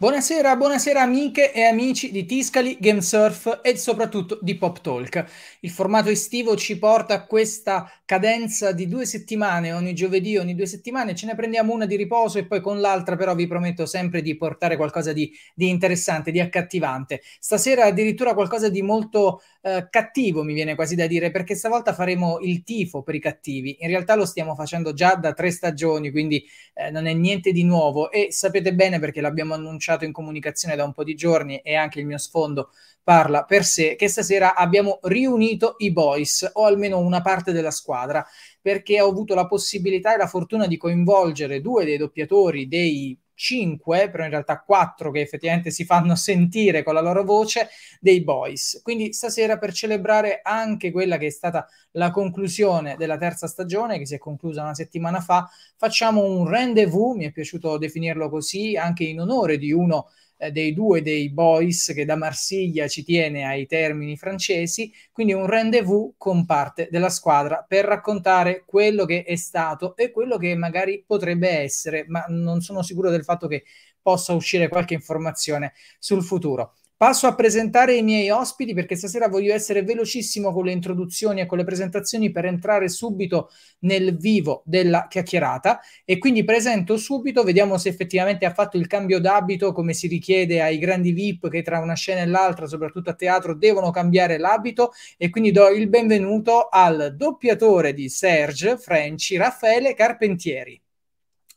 Buonasera, buonasera amiche e amici di Tiscali, Gamesurf e soprattutto di Pop Talk. Il formato estivo ci porta a questa cadenza di due settimane, ogni giovedì, ogni due settimane, ce ne prendiamo una di riposo e poi con l'altra però vi prometto sempre di portare qualcosa di, di interessante, di accattivante. Stasera addirittura qualcosa di molto eh, cattivo mi viene quasi da dire, perché stavolta faremo il tifo per i cattivi. In realtà lo stiamo facendo già da tre stagioni, quindi eh, non è niente di nuovo e sapete bene perché l'abbiamo annunciato lasciato in comunicazione da un po' di giorni e anche il mio sfondo parla per sé, che stasera abbiamo riunito i boys, o almeno una parte della squadra, perché ho avuto la possibilità e la fortuna di coinvolgere due dei doppiatori dei 5, però in realtà 4 che effettivamente si fanno sentire con la loro voce, dei Boys. Quindi stasera per celebrare anche quella che è stata la conclusione della terza stagione, che si è conclusa una settimana fa, facciamo un rendezvous, mi è piaciuto definirlo così, anche in onore di uno eh, dei due dei boys che da Marsiglia ci tiene ai termini francesi, quindi un rendezvous con parte della squadra per raccontare quello che è stato e quello che magari potrebbe essere, ma non sono sicuro del fatto che possa uscire qualche informazione sul futuro. Passo a presentare i miei ospiti perché stasera voglio essere velocissimo con le introduzioni e con le presentazioni per entrare subito nel vivo della chiacchierata e quindi presento subito, vediamo se effettivamente ha fatto il cambio d'abito come si richiede ai grandi VIP che tra una scena e l'altra, soprattutto a teatro, devono cambiare l'abito e quindi do il benvenuto al doppiatore di Serge Frenci, Raffaele Carpentieri.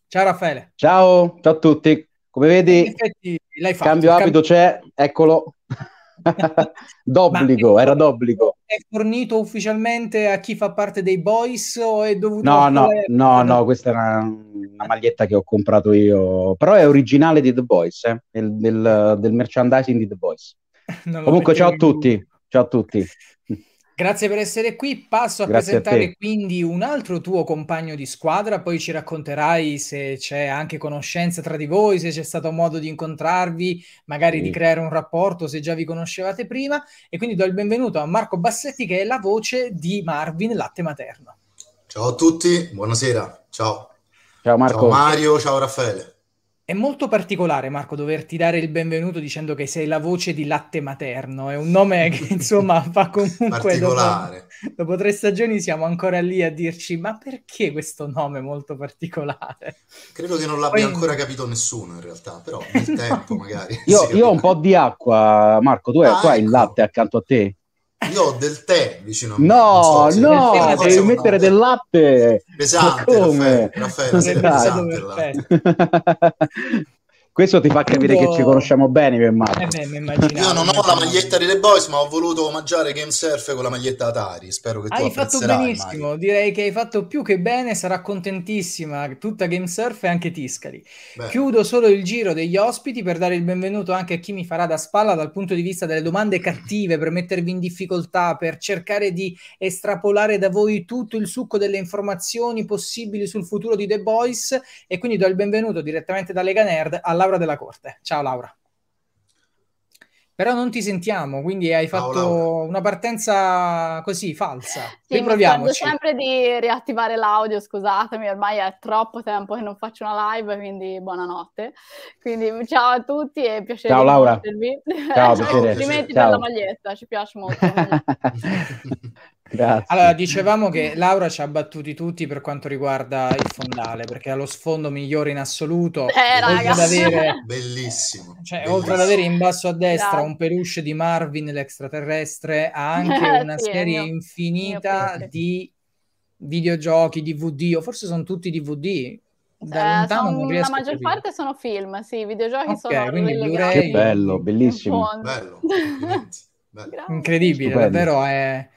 Ciao Raffaele. Ciao, ciao a tutti. Come vedi, effetti, cambio fatto, abito c'è, eccolo. d'obbligo, era d'obbligo. È fornito ufficialmente a chi fa parte dei boys o è dovuto... No, no, no, no, questa è una, una, maglietta che ho comprato io, però è originale di The Boys, eh? del, del, del merchandising di The Boys. Comunque ciao a tutti, ciao a tutti. Grazie per essere qui. Passo a Grazie presentare a quindi un altro tuo compagno di squadra, poi ci racconterai se c'è anche conoscenza tra di voi, se c'è stato modo di incontrarvi, magari sì. di creare un rapporto se già vi conoscevate prima. E quindi do il benvenuto a Marco Bassetti che è la voce di Marvin Latte Materno. Ciao a tutti, buonasera, ciao. Ciao Marco. Ciao Mario, ciao Raffaele. È molto particolare, Marco, doverti dare il benvenuto dicendo che sei la voce di latte materno. È un nome che, insomma, fa comunque... dopo, dopo, tre stagioni siamo ancora lì a dirci, ma perché questo nome molto particolare? Credo che non l'abbia Poi... ancora capito nessuno, in realtà, però nel no. tempo magari... Io, io ho un po' di acqua, Marco. Tu hai ah, ecco. il latte accanto a te? Io ho del tè vicino a me. No, so no, devi mettere del latte. Pesante, Ma come? Raffaele, Raffaele, pesante, pesante, questo ti fa capire che ci conosciamo bene, Mi immagino. Eh beh, Io non ho la maglietta di The boys, ma ho voluto omaggiare Game Surf con la maglietta Atari. Spero che tu hai fatto benissimo. Mario. Direi che hai fatto più che bene. Sarà contentissima tutta Game Surf e anche Tiscali. Beh. Chiudo solo il giro degli ospiti per dare il benvenuto anche a chi mi farà da spalla dal punto di vista delle domande cattive, per mettervi in difficoltà, per cercare di estrapolare da voi tutto il succo delle informazioni possibili sul futuro di The Boys. E quindi do il benvenuto direttamente da Lega Nerd alla Laura della Corte. Ciao Laura. Però non ti sentiamo, quindi hai fatto Laura. una partenza così falsa. Sì, Riproviamoci. sempre di riattivare l'audio, scusatemi, ormai è troppo tempo che non faccio una live, quindi buonanotte. Quindi ciao a tutti e piacere. Ciao Laura. Ciao, piacere. Complimenti ciao. la maglietta, ci piace molto. Grazie. Allora, dicevamo che Laura ci ha battuti tutti per quanto riguarda il fondale, perché ha lo sfondo migliore in assoluto. Eh, raga. Avere, bellissimo. Cioè, bellissimo. oltre ad avere in basso a destra Bravo. un peluche di Marvin l'extraterrestre, ha anche una sì, serie mio, infinita mio di videogiochi, DVD, o forse sono tutti DVD. Da eh, sono, la maggior parte sono film, sì, i videogiochi okay, sono quindi Che bello, bellissimo. Bello, bello. Incredibile, Stupendo. davvero è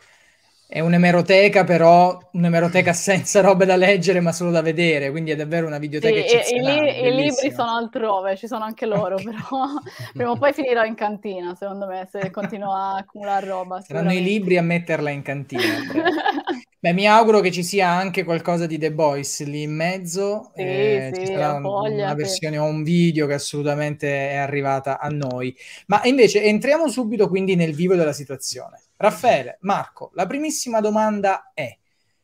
è un'emeroteca, però un'emeroteca senza robe da leggere, ma solo da vedere, quindi è davvero una videoteca sì, eccezionale. I, I, libri sono altrove, ci sono anche loro, okay. però prima o poi finirò in cantina, secondo me, se continuo a accumulare roba. Saranno i libri a metterla in cantina. Beh, mi auguro che ci sia anche qualcosa di The Boys lì in mezzo. Sì, eh, sì, ci sarà una versione o un video che assolutamente è arrivata a noi. Ma invece entriamo subito quindi nel vivo della situazione. Raffaele, Marco, la primissima domanda è: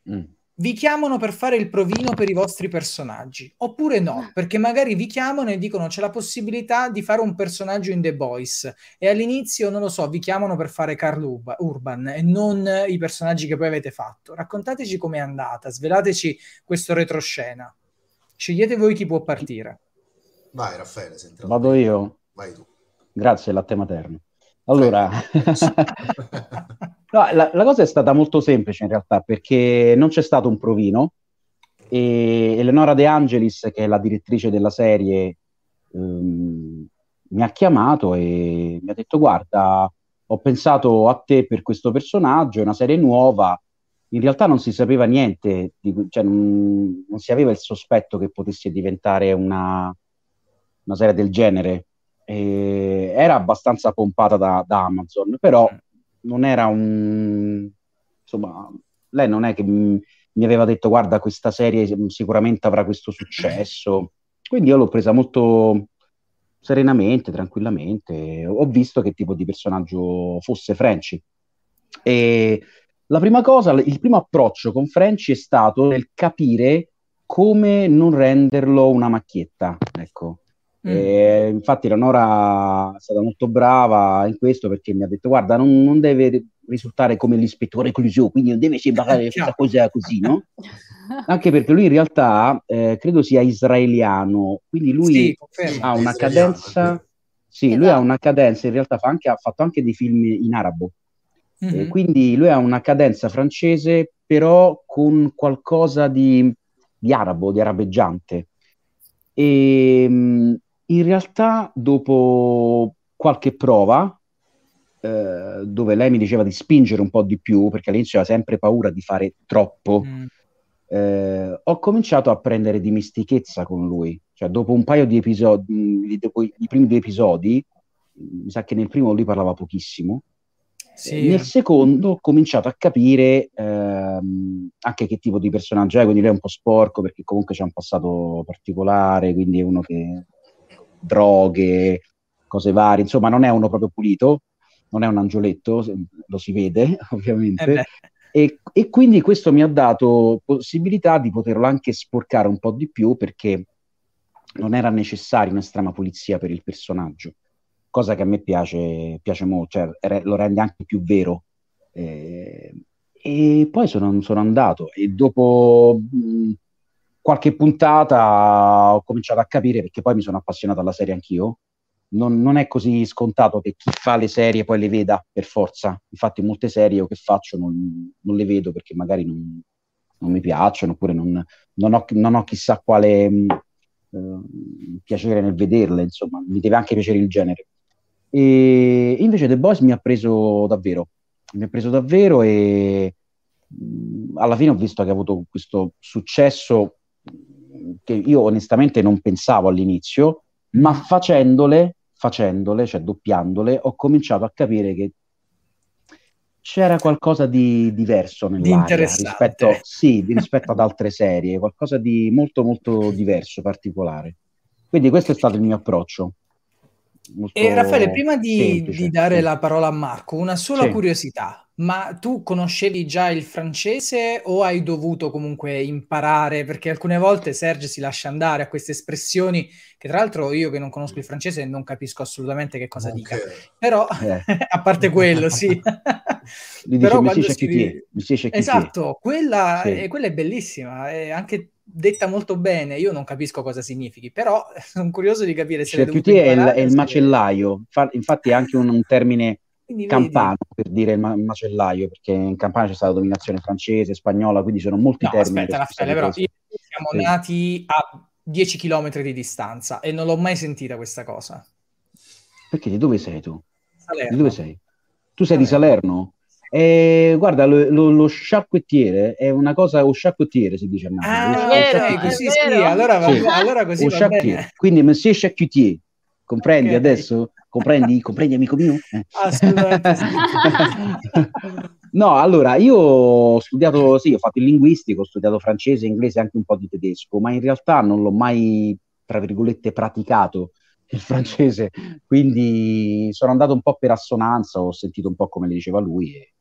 mm vi chiamano per fare il provino per i vostri personaggi, oppure no, ah. perché magari vi chiamano e dicono c'è la possibilità di fare un personaggio in The Boys e all'inizio, non lo so, vi chiamano per fare Carl Ur- Urban e non i personaggi che poi avete fatto. Raccontateci com'è andata, svelateci questo retroscena. Scegliete voi chi può partire. Vai Raffaele, senti. Vado io. Vai tu. Grazie, latte materno. Allora... No, la, la, cosa è stata molto semplice in realtà perché non c'è stato un provino e Eleonora De Angelis, che è la direttrice della serie, ehm, mi ha chiamato e mi ha detto guarda, ho pensato a te per questo personaggio, è una serie nuova, in realtà non si sapeva niente, di, cioè non, non, si aveva il sospetto che potesse diventare una, una serie del genere. E era abbastanza pompata da, da Amazon, però... Mm non era un... insomma, lei non è che mi aveva detto guarda questa serie sicuramente avrà questo successo, quindi io l'ho presa molto serenamente, tranquillamente, ho visto che tipo di personaggio fosse Frenchy. E la prima cosa, il primo approccio con Frenchy è stato nel capire come non renderlo una macchietta, ecco. Mm. infatti Leonora è stata molto brava in questo perché mi ha detto guarda non, non deve risultare come l'ispettore Clusio, quindi non deve sembrare questa cosa così, no? Anche perché lui in realtà eh, credo sia israeliano, quindi lui sì, ha una cadenza, sì, lui ha esatto. una cadenza, in realtà fa anche, ha fatto anche dei film in arabo, mm-hmm. eh, quindi lui ha una cadenza francese però con qualcosa di, di arabo, di arabeggiante. E, ehm, in realtà, dopo qualche prova, eh, dove lei mi diceva di spingere un po' di più, perché all'inizio aveva sempre paura di fare troppo, mm. eh, ho cominciato a prendere dimestichezza con lui. Cioè, dopo un paio di episodi, mm, dopo i primi due episodi, mi sa che nel primo lui parlava pochissimo. Sì. Nel secondo ho cominciato a capire ehm, anche che tipo di personaggio è, quindi lei è un po' sporco perché comunque c'è un passato particolare, quindi è uno che droghe, cose varie, insomma non è uno proprio pulito, non è un angioletto, lo si vede ovviamente. Eh e, e, quindi questo mi ha dato possibilità di poterlo anche sporcare un po' di più perché non era necessaria un'estrema pulizia per il personaggio, cosa che a me piace, piace molto, cioè, re, lo rende anche più vero. Eh, e poi sono, sono, andato e dopo mh, mm, qualche puntata ho cominciato a capire perché poi mi sono appassionato alla serie anch'io. Non, non, è così scontato che chi fa le serie poi le veda per forza. Infatti, molte serie io che faccio non, non le vedo perché magari non, non mi piacciono oppure non, ho, ho, chissà quale mm, eh, piacere nel vederle. Insomma, mi deve anche piacere il genere. E invece The Boys mi ha preso davvero, mi ha preso davvero e mm, alla fine ho visto che ha avuto questo successo che io onestamente non pensavo all'inizio, ma facendole, facendole, cioè doppiandole, ho cominciato a capire che c'era qualcosa di diverso nell'aria rispetto, sì, rispetto ad altre serie, qualcosa di molto molto diverso, particolare. Quindi questo è stato il mio approccio. E Raffaele, prima di, di dare sì. la parola a Marco, una sola sì. curiosità. Ma tu conoscevi già il francese o hai dovuto comunque imparare? Perché alcune volte Serge si lascia andare a queste espressioni che tra l'altro io che non conosco il francese non capisco assolutamente che cosa okay. dica. Però, eh. a parte quello, sì. Dice, Però quando scrivi... Esatto, quella, sì. eh, quella, è bellissima. Eh, anche detta molto bene, io non capisco cosa significhi, però sono curioso di capire se... Cioè, QT è il, è il macellaio, fa, infatti è anche un, un termine quindi, campano, vedi. per dire il ma- macellaio, perché in Campania c'è stata dominazione francese, spagnola, quindi sono molti no, termini. Aspetta, Raffaele, però io, siamo sì. nati a 10 km di distanza e non l'ho mai sentita questa cosa. Perché di dove sei tu? Salerno. Di dove sei? Tu sei Salerno. di Salerno? Eh, guarda, lo, lo, lo, sciacquettiere è una cosa, lo sciacquettiere si dice a Napoli. Ah, così sì, allora, sì. allora così va bene. Quindi Monsieur Sciacquettier, comprendi okay. adesso? Comprendi, comprendi amico mio? Eh. Assolutamente No, allora io ho studiato, sì, ho fatto il linguistico, ho studiato francese, inglese e anche un po' di tedesco, ma in realtà non l'ho mai, tra virgolette, praticato il francese, quindi sono andato un po' per assonanza, ho sentito un po' come le diceva lui e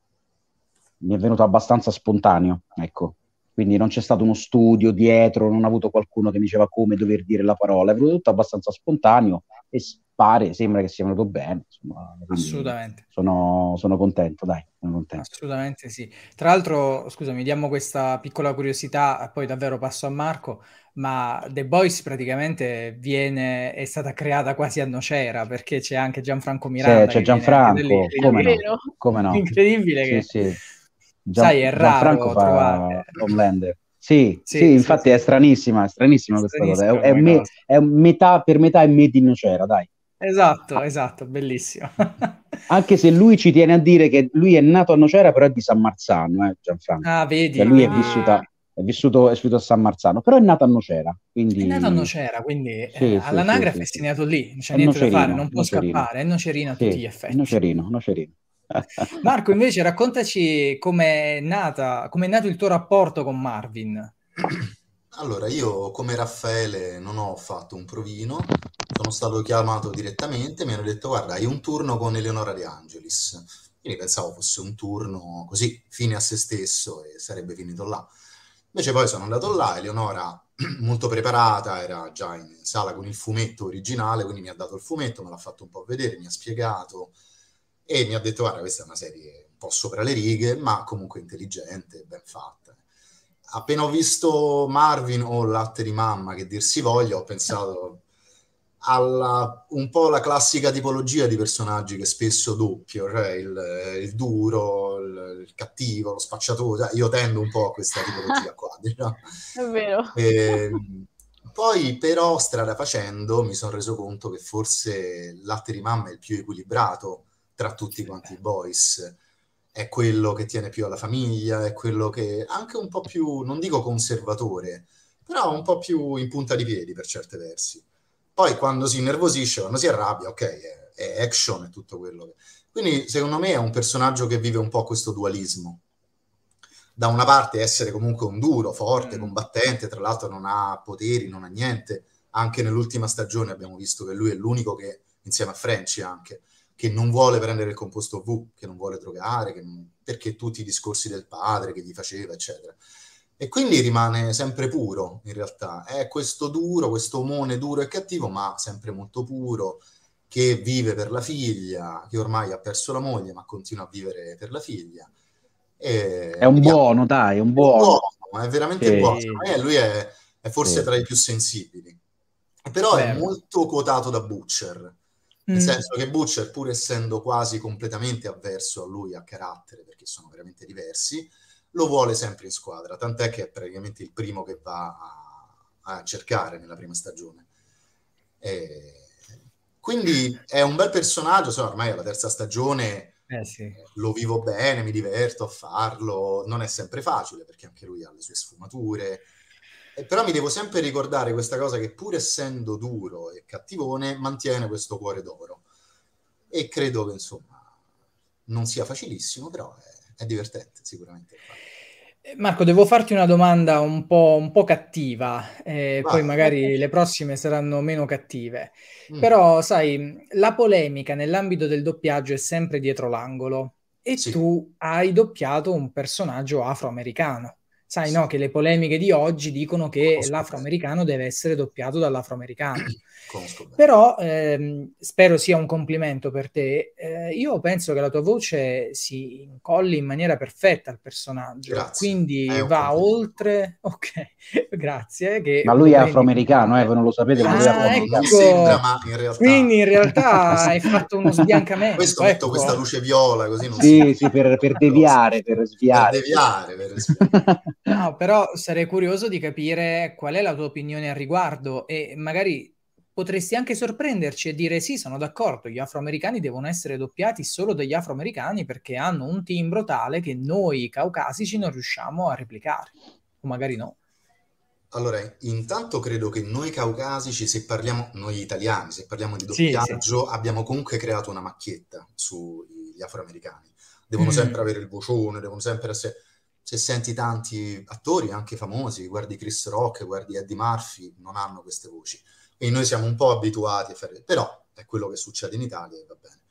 mi è venuto abbastanza spontaneo, ecco. Quindi non c'è stato uno studio dietro, non ho avuto qualcuno che mi diceva come dover dire la parola, è venuto tutto abbastanza spontaneo e pare, sembra che sia venuto bene. Insomma, Assolutamente. Sono, sono, contento, dai, sono contento. Assolutamente sì. Tra l'altro, scusami, diamo questa piccola curiosità, poi davvero passo a Marco, ma The Boys praticamente viene, è stata creata quasi a nocera, perché c'è anche Gianfranco Miranda. Sì, c'è Gianfranco, come no, come no? Incredibile sì, che... Sì Gian, Sai, è raro Gianfranco trovare. fa Homelander. Sì, sì, sì, infatti sì, è stranissima, è stranissima questa cosa. È, è, me, è metà, per metà è Made in Nocera, dai. Esatto, ah. esatto, bellissimo. Anche se lui ci tiene a dire che lui è nato a Nocera, però è di San Marzano, eh, Gianfranco. Ah, vedi. Cioè, lui ah. è, vissuta, è, vissuto, è vissuto a San Marzano, però è nato a Nocera. Quindi... È nato a Nocera, quindi eh, sì, eh, sì, all'anagrafe sì, è segnato lì, non c'è niente nocerino, da fare, non può nocerino. scappare, è Nocerino a tutti gli effetti. Nocerino, Nocerino. Marco, invece, raccontaci com'è nata, nato il tuo rapporto con Marvin. Allora, io come Raffaele non ho fatto un provino, sono stato chiamato direttamente, mi hanno detto guarda, hai un turno con Eleonora De Angelis. Quindi pensavo fosse un turno così, fine a se stesso e sarebbe finito là. Invece poi sono andato là, Eleonora molto preparata, era già in sala con il fumetto originale, quindi mi ha dato il fumetto, me l'ha fatto un po' vedere, mi ha spiegato, e mi ha detto guarda questa è una serie un po' sopra le righe ma comunque intelligente, ben fatta. Appena ho visto Marvin o Latte di mamma che dir si voglia ho pensato alla un po' la classica tipologia di personaggi che spesso doppio, cioè il, il duro, il, il, cattivo, lo spacciatore, cioè io tendo un po' a questa tipologia qua, diciamo. È vero. E, ehm, poi però strada facendo mi sono reso conto che forse Latte di mamma è il più equilibrato tra tutti quanti i boys. È quello che tiene più alla famiglia, è quello che anche un po' più, non dico conservatore, però un po' più in punta di piedi per certi versi. Poi quando si innervosisce, quando si arrabbia, ok, è, è action, e tutto quello che... Quindi secondo me è un personaggio che vive un po' questo dualismo. Da una parte essere comunque un duro, forte, mm. combattente, tra l'altro non ha poteri, non ha niente. Anche nell'ultima stagione abbiamo visto che lui è l'unico che, insieme a French anche, che non vuole prendere il composto V, che non vuole drogare, non... perché tutti i discorsi del padre che gli faceva, eccetera. E quindi rimane sempre puro, in realtà. È questo duro, questo omone duro e cattivo, ma sempre molto puro, che vive per la figlia, che ormai ha perso la moglie, ma continua a vivere per la figlia. E... È un buono, dai, è un buono. È, buono, è veramente e... buono. Me, lui è, è forse e... tra i più sensibili. Però Beh. è molto quotato da Butcher nel mm. senso che Butcher, pur essendo quasi completamente avverso a lui a carattere, perché sono veramente diversi, lo vuole sempre in squadra, tant'è che è praticamente il primo che va a, a cercare nella prima stagione. E quindi è un bel personaggio, so, ormai alla terza stagione eh sì. Eh, lo vivo bene, mi diverto a farlo, non è sempre facile perché anche lui ha le sue sfumature, eh, però mi devo sempre ricordare questa cosa che pur essendo duro e cattivone mantiene questo cuore d'oro. E credo che insomma non sia facilissimo, però è, è divertente sicuramente. Eh, Marco, devo farti una domanda un po', un po cattiva, eh, poi magari le prossime saranno meno cattive. Mm. Però, sai, la polemica nell'ambito del doppiaggio è sempre dietro l'angolo e sì. tu hai doppiato un personaggio afroamericano sai no, che le polemiche di oggi dicono che l'afroamericano deve essere doppiato dall'afroamericano. Però ehm, spero sia un complimento per te. Eh, io penso che la tua voce si incolli in maniera perfetta al personaggio, grazie. quindi va oltre. Ok, grazie. Che... Ma lui è afroamericano, eh, voi non lo sapete, ma ah, lui è ah, afroamericano. Ecco. Sembra, ma in realtà... Quindi in realtà hai fatto uno sbiancamento. Questo ecco. questa luce viola così non sì, si... sì, per, per deviare, per sviare. Per deviare, per sviare. no, però sarei curioso di capire qual è la tua opinione al riguardo e magari potresti anche sorprenderci e dire sì, sono d'accordo, gli afroamericani devono essere doppiati solo dagli afroamericani perché hanno un timbro tale che noi caucasici non riusciamo a replicare, o magari no. Allora, intanto credo che noi caucasici, se parliamo, noi italiani, se parliamo di doppiaggio, sì, sì. abbiamo comunque creato una macchietta sugli afroamericani. Devono mm. sempre avere il vocione, devono sempre essere... Se senti tanti attori, anche famosi, guardi Chris Rock, guardi Eddie Murphy, non hanno queste voci. Quindi noi siamo un po' abituati a fare, però è quello che succede in Italia e va bene.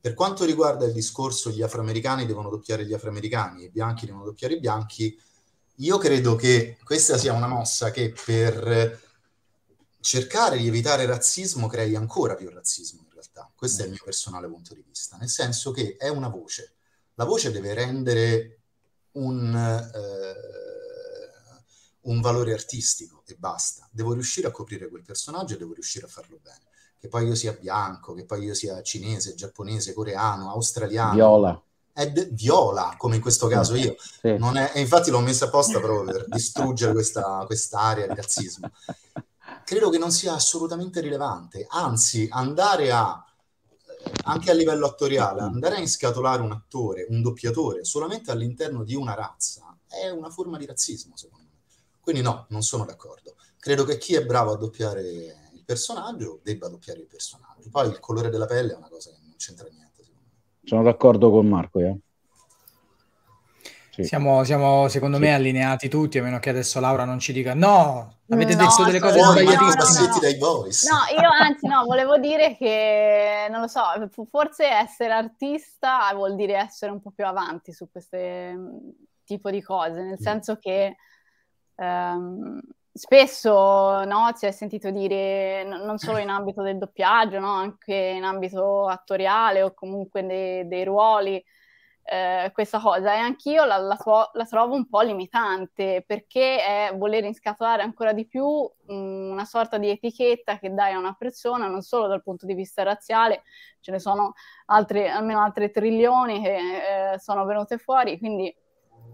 Per quanto riguarda il discorso gli afroamericani devono doppiare gli afroamericani, e i bianchi devono doppiare i bianchi, io credo che questa sia una mossa che per cercare di evitare razzismo crei ancora più razzismo in realtà. Questo è il mio personale punto di vista, nel senso che è una voce. La voce deve rendere un... Eh, un valore artistico e basta. Devo riuscire a coprire quel personaggio e devo riuscire a farlo bene. Che poi io sia bianco, che poi io sia cinese, giapponese, coreano, australiano. Viola. È viola, come in questo caso io. Sì. È, e infatti l'ho messa apposta proprio per distruggere questa, quest'area di razzismo. Credo che non sia assolutamente rilevante. Anzi, andare a eh, anche a livello attoriale, andare a inscatolare un attore, un doppiatore, solamente all'interno di una razza è una forma di razzismo, secondo me. Quindi no, non sono d'accordo. Credo che chi è bravo a doppiare il personaggio debba doppiare il personaggio. Poi il colore della pelle è una cosa che non c'entra niente. Sono d'accordo con Marco. Eh? Sì. Siamo, siamo, secondo sì. me allineati tutti, a meno che adesso Laura non ci dica no, avete no, detto delle cose sbagliatissime. No, no, no, io anzi no, volevo dire che, non lo so, forse essere artista vuol dire essere un po' più avanti su questo mm, tipo di cose, nel mm. senso che ehm, spesso no, si è sentito dire, n- non solo in ambito del doppiaggio, no, anche in ambito attoriale o comunque de- dei ruoli, eh, questa cosa e anch'io la, la, to- la, trovo un po' limitante perché è voler inscatolare ancora di più mh, mm, una sorta di etichetta che dai a una persona non solo dal punto di vista razziale, ce ne sono altre, almeno altre trilioni che eh, sono venute fuori, quindi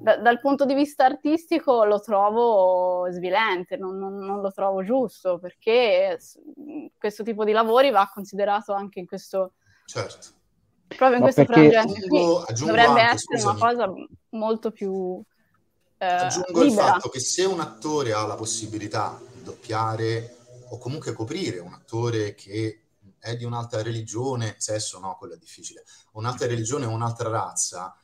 da, dal punto di vista artistico lo trovo svilente, non, non, non, lo trovo giusto, perché questo tipo di lavori va considerato anche in questo... Certo. Proprio in ma questo perché... frangente qui dovrebbe anche, essere scusami. una cosa molto più... Eh, aggiungo libera. il fatto che se un attore ha la possibilità di doppiare o comunque coprire un attore che è di un'altra religione, sesso no, quello è difficile, un'altra religione o un'altra razza,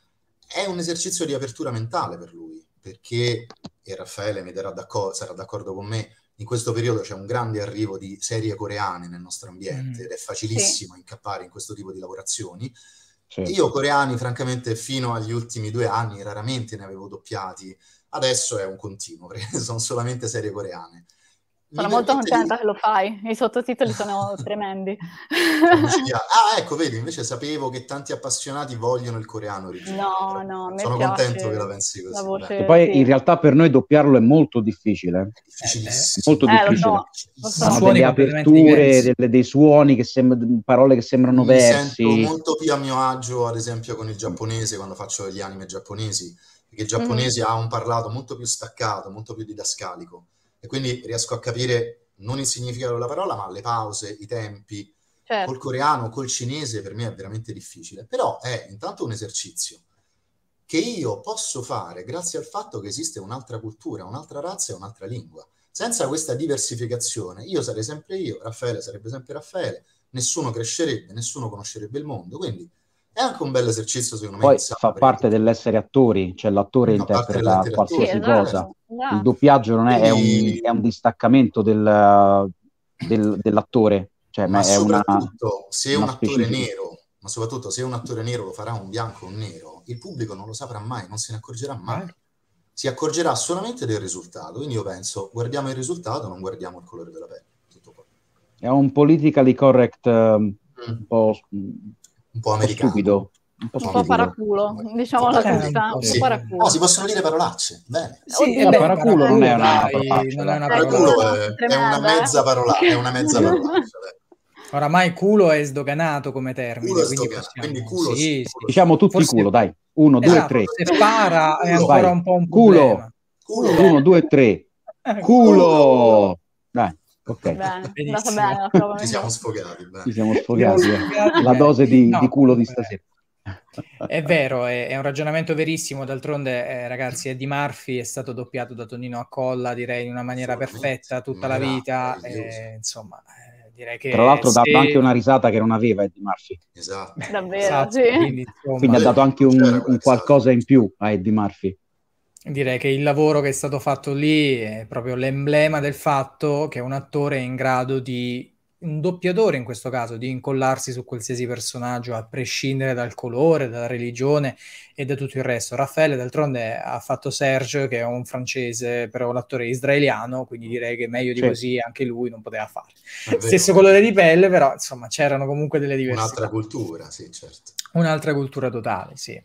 è un esercizio di apertura mentale per lui, perché, e Raffaele d'accordo, sarà d'accordo con me, in questo periodo c'è un grande arrivo di serie coreane nel nostro ambiente mm. ed è facilissimo sì. incappare in questo tipo di lavorazioni. Sì. Certo. Io coreani, francamente, fino agli ultimi due anni raramente ne avevo doppiati, adesso è un continuo, perché sono solamente serie coreane. Sono molto contenta che lo fai, i sottotitoli sono tremendi. ah, ecco, vedi, invece sapevo che tanti appassionati vogliono il coreano originale. No, no, Sono contento che la pensi così. La voce, e poi sì. in realtà per noi doppiarlo è molto difficile. difficilissimo. molto eh, difficile. Lo so, lo so. Sono delle aperture, delle, dei suoni, che sem- parole che sembrano Mi versi. Mi sento molto più a mio agio, ad esempio, con il giapponese, quando faccio gli anime giapponesi, perché il giapponese mm. ha un parlato molto più staccato, molto più didascalico e quindi riesco a capire non il significato della parola, ma le pause, i tempi. Certo. Col coreano, col cinese per me è veramente difficile, però è intanto un esercizio che io posso fare grazie al fatto che esiste un'altra cultura, un'altra razza e un'altra lingua. Senza questa diversificazione io sarei sempre io, Raffaele sarebbe sempre Raffaele, nessuno crescerebbe, nessuno conoscerebbe il mondo, quindi è anche un bel esercizio, secondo Poi me. fa parte dell'essere attori, cioè l'attore no, interpreta qualsiasi sì, esatto, cosa. No. Esatto. Il doppiaggio non è, è, un, è un, distaccamento del, del, dell'attore. Cioè, ma, ma è soprattutto, una, se una un specifica. attore nero, ma soprattutto se un attore nero lo farà un bianco o un nero, il pubblico non lo saprà mai, non se ne accorgerà mai. Eh. Si accorgerà solamente del risultato. Quindi io penso, guardiamo il risultato, non guardiamo il colore della pelle. È un politically correct eh, un mm. po' un po' americano. Stupido. Un po', un po paraculo, diciamo la verità. sì. No, si possono dire parolacce, bene. Sì, eh, beh, paraculo non è una parolaccia. è una eh. parolaccia. È, è mezza parolaccia, è una mezza parolaccia. Oramai culo è sdoganato come termine. Culo quindi, possiamo... quindi culo, sì, sì, Diciamo tutti Forse... culo, dai. Uno, esatto. due, tre. Se para è ancora un po' un culo. Culo. Uno, due, tre. Culo. culo. Ok, bene, Benissimo. bene Ci siamo sfogati. Bene. Ci siamo sfogati. la dose di, no, di culo di stasera. È vero, è, è, un ragionamento verissimo. D'altronde, eh, ragazzi, Eddie Murphy è stato doppiato da Tonino Accolla, direi in una maniera perfetta tutta la vita. Eh, insomma, eh, direi che. Tra l'altro, se... dato anche una risata che non aveva Eddie eh, Murphy. Esatto. esatto. Davvero, esatto, sì. Quindi, insomma... quindi ha dato anche un, un qualcosa in più a Eddie Murphy direi che il lavoro che è stato fatto lì è proprio l'emblema del fatto che un attore è in grado di un doppiatore in questo caso di incollarsi su qualsiasi personaggio a prescindere dal colore, dalla religione e da tutto il resto. Raffaele d'altronde ha fatto Serge che è un francese, però un attore israeliano, quindi direi che meglio di sì. così anche lui non poteva fare. Stesso colore di pelle, però insomma c'erano comunque delle diversità. Un'altra cultura, sì, certo. Un'altra cultura totale, sì.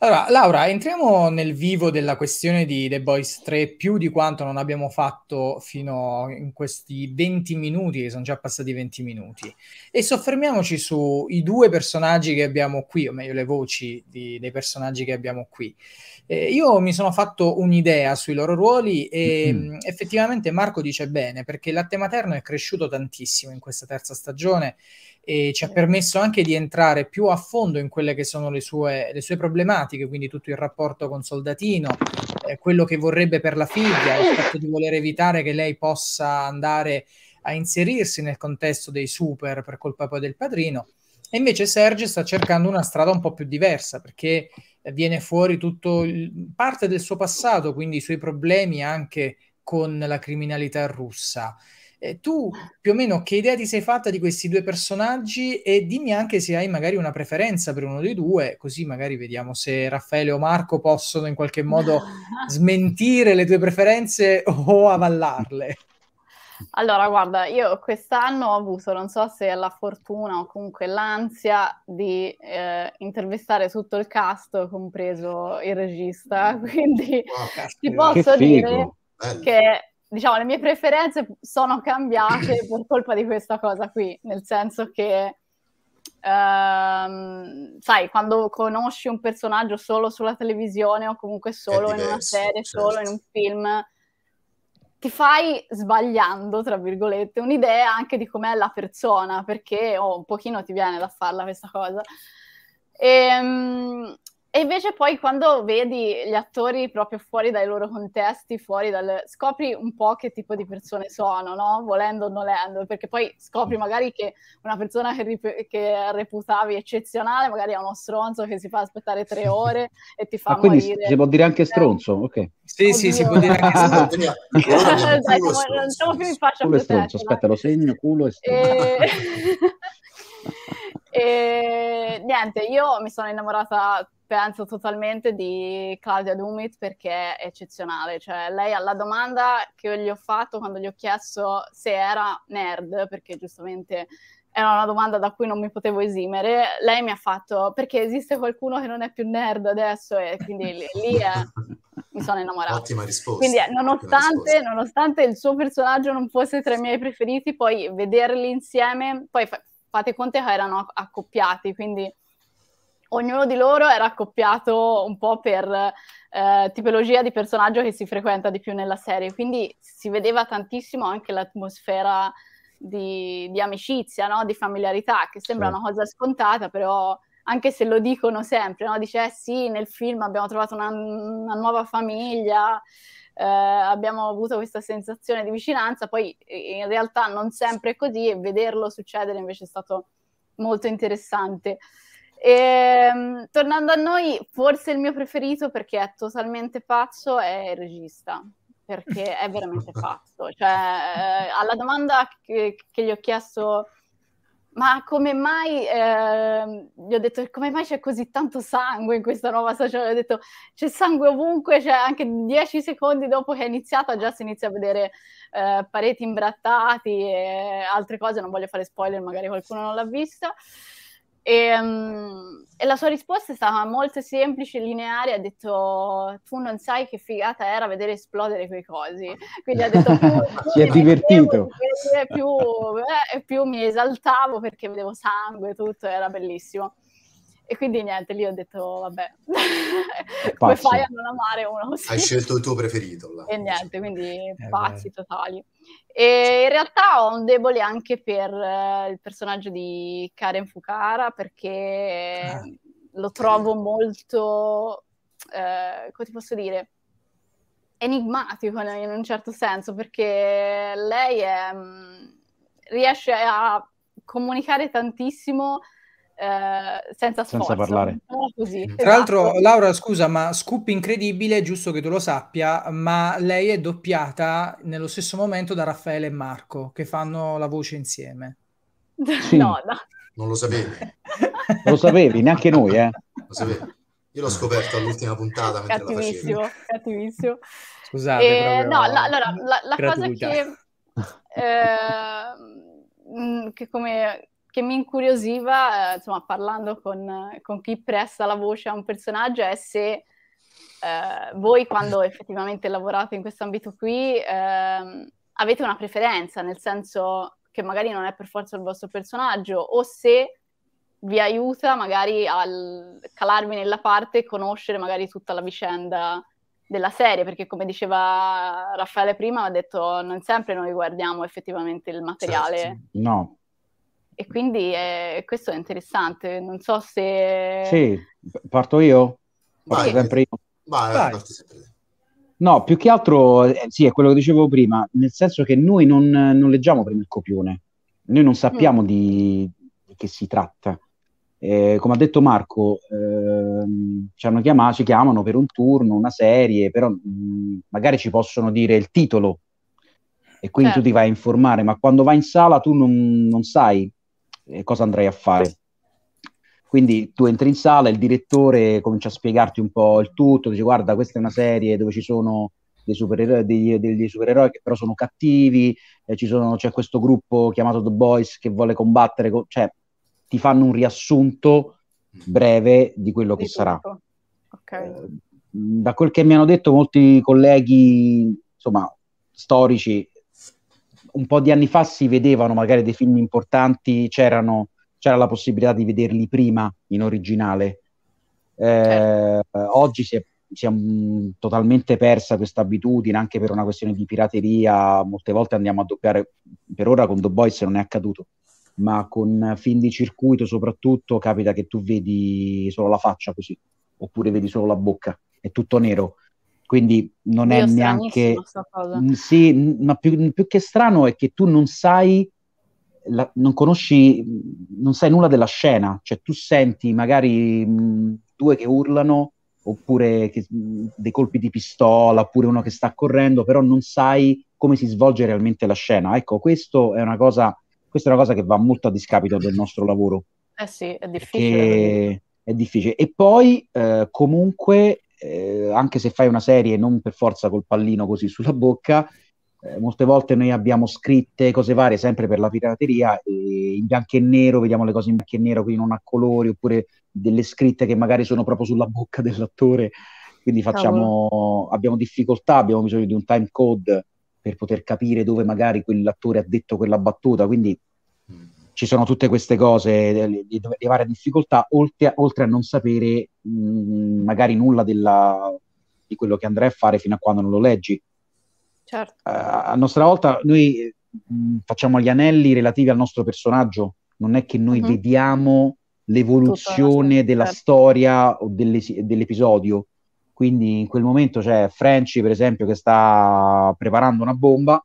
Allora, Laura, entriamo nel vivo della questione di The Boys 3 più di quanto non abbiamo fatto fino in questi 20 minuti, che sono già passati 20 minuti, e soffermiamoci sui due personaggi che abbiamo qui, o meglio le voci di, dei personaggi che abbiamo qui. Eh, io mi sono fatto un'idea sui loro ruoli e mm-hmm. effettivamente Marco dice bene perché latte materno è cresciuto tantissimo in questa terza stagione e ci ha permesso anche di entrare più a fondo in quelle che sono le sue, le sue problematiche, quindi tutto il rapporto con Soldatino, eh, quello che vorrebbe per la figlia, il fatto di voler evitare che lei possa andare a inserirsi nel contesto dei super per colpa poi del padrino. E invece Serge sta cercando una strada un po' più diversa perché viene fuori tutto il, parte del suo passato, quindi i suoi problemi anche con la criminalità russa. Eh, tu più o meno che idea ti sei fatta di questi due personaggi e dimmi anche se hai magari una preferenza per uno dei due, così magari vediamo se Raffaele o Marco possono in qualche modo smentire le tue preferenze o avallarle. Allora, guarda, io quest'anno ho avuto, non so se la fortuna o comunque l'ansia di eh, intervistare tutto il cast, compreso il regista, mm. quindi oh, ti posso dire che diciamo, le mie preferenze sono cambiate per colpa di questa cosa qui, nel senso che ehm, sai, quando conosci un personaggio solo sulla televisione o comunque solo diverso, in una serie, certo. solo in certo. un film ti fai sbagliando, tra virgolette, un'idea anche di com'è la persona, perché oh, un pochino ti viene da farla questa cosa. E, ehm, e invece poi quando vedi gli attori proprio fuori dai loro contesti, fuori dal... scopri un po' che tipo di persone sono, no? Volendo o nolendo, perché poi scopri mm. magari che una persona che, rip- che reputavi eccezionale magari è uno stronzo che si fa aspettare tre ore e ti fa ah, quindi morire. Si può dire anche eh. stronzo, ok. Sì, Oddio. sì, si può dire anche stronzo. Dai, non siamo cioè, più in faccia culo e stronzo, aspetta, lo segno, culo e stronzo. E... E niente, io mi sono innamorata, penso totalmente di Claudia Dumit perché è eccezionale. Cioè, lei alla domanda che gli ho fatto quando gli ho chiesto se era nerd, perché giustamente era una domanda da cui non mi potevo esimere, lei mi ha fatto perché esiste qualcuno che non è più nerd adesso e quindi lì, lì è, mi sono innamorata. Ottima risposta. Quindi eh, nonostante, risposta. nonostante il suo personaggio non fosse tra i miei preferiti, poi vederli insieme, poi fa- fate conto che erano accoppiati, quindi ognuno di loro era accoppiato un po' per eh, tipologia di personaggio che si frequenta di più nella serie, quindi si vedeva tantissimo anche l'atmosfera di, di amicizia, no? di familiarità, che sembra sì. una cosa scontata, però anche se lo dicono sempre, no? dice eh sì, nel film abbiamo trovato una, una nuova famiglia, eh, abbiamo avuto questa sensazione di vicinanza, poi eh, in realtà non sempre è così e vederlo succedere invece è stato molto interessante. E, ehm, tornando a noi, forse il mio preferito perché è totalmente pazzo è il regista, perché è veramente pazzo. Cioè, eh, alla domanda che, che gli ho chiesto ma come mai, eh, gli ho detto, come mai c'è così tanto sangue in questa nuova stagione? Ho detto, c'è sangue ovunque, cioè anche dieci secondi dopo che è iniziata già si inizia a vedere eh, pareti imbrattati e altre cose, non voglio fare spoiler, magari qualcuno non l'ha vista. E, um, e, la sua risposta è stata molto semplice, lineare, ha detto tu non sai che figata era vedere esplodere quei cosi. Quindi ha detto più, è divertito. Più, più, eh, più mi esaltavo perché vedevo sangue, e tutto era bellissimo. E quindi niente, lì ho detto, vabbè, come fai a non amare uno così? Hai scelto il tuo preferito. Là, e niente, quindi eh pazzi beh. totali. E in realtà ho un debole anche per uh, il personaggio di Karen Fukara, perché ah. lo trovo molto, uh, come ti posso dire, enigmatico in un certo senso, perché lei è, mm, riesce a comunicare tantissimo eh, senza sforzo. parlare. Così, Tra esatto. l'altro, Laura, scusa, ma scoop incredibile, giusto che tu lo sappia, ma lei è doppiata nello stesso momento da Raffaele e Marco, che fanno la voce insieme. Sì. No, no. Non lo sapevi. lo sapevi, neanche noi, eh. Lo sapevi. Io l'ho scoperto all'ultima puntata cattivissimo, la Cattivissimo, Scusate, eh, no, la, allora, la, la cosa che... Eh, che come che mi incuriosiva, eh, insomma, parlando con, con, chi presta la voce a un personaggio, è se eh, voi quando effettivamente lavorate in questo ambito qui eh, avete una preferenza, nel senso che magari non è per forza il vostro personaggio, o se vi aiuta magari a calarvi nella parte e conoscere magari tutta la vicenda della serie, perché come diceva Raffaele prima, ha detto non sempre noi guardiamo effettivamente il certo, materiale. Certo. No, e quindi eh, questo è interessante. Non so se. Sì, parto io. Vai, sempre io. Vai, vai. No, più che altro, eh, sì, è quello che dicevo prima, nel senso che noi non, non leggiamo prima il copione, noi non sappiamo mm. di, di, che si tratta. Eh, come ha detto Marco, ehm, ci, hanno chiamato, ci chiamano per un turno, una serie, però mh, mm, magari ci possono dire il titolo e quindi certo. tu ti certo. vai a informare, ma quando vai in sala tu non, non sai cosa andrai a fare. Quindi tu entri in sala, il direttore comincia a spiegarti un po' il tutto, dice guarda questa è una serie dove ci sono dei supereroi, degli, degli supereroi che però sono cattivi, eh, sono, c'è questo gruppo chiamato The Boys che vuole combattere, co- cioè ti fanno un riassunto mm. breve di quello di che tutto. sarà. Okay. Eh, da quel che mi hanno detto molti colleghi, insomma, storici un po' di anni fa si vedevano magari dei film importanti, c'era la possibilità di vederli prima in originale. Eh, oggi si è, si è mm, totalmente persa questa abitudine anche per una questione di pirateria. Molte volte andiamo a doppiare, per ora con The Boys non è accaduto, ma con film di circuito soprattutto capita che tu vedi solo la faccia così, oppure vedi solo la bocca, è tutto nero quindi non Io è neanche... Mm, sì, ma più, più, che strano è che tu non sai, la, non conosci, mm, non sai nulla della scena, cioè tu senti magari mh, mm, due che urlano oppure che, mh, dei colpi di pistola, oppure uno che sta correndo, però non sai come si svolge realmente la scena. Ecco, questo è una cosa, questa è una cosa che va molto a discapito del nostro lavoro. Eh sì, è difficile. È difficile. E poi eh, comunque eh, anche se fai una serie non per forza col pallino così sulla bocca, eh, molte volte noi abbiamo scritte cose varie sempre per la pirateria in bianco e nero, vediamo le cose in bianco e nero, quindi non a colori, oppure delle scritte che magari sono proprio sulla bocca dell'attore, quindi facciamo, abbiamo difficoltà, abbiamo bisogno di un time code per poter capire dove magari quell'attore ha detto quella battuta, quindi ci sono tutte queste cose, le eh, varie difficoltà, oltre a, oltre a non sapere mh, mm, magari nulla della, di quello che andrai a fare fino a quando non lo leggi. Certo. Uh, a nostra volta noi mh, mm, facciamo gli anelli relativi al nostro personaggio, non è che noi mm-hmm. vediamo l'evoluzione della certo. storia o delle, dell'episodio. Quindi in quel momento c'è Franci, per esempio, che sta preparando una bomba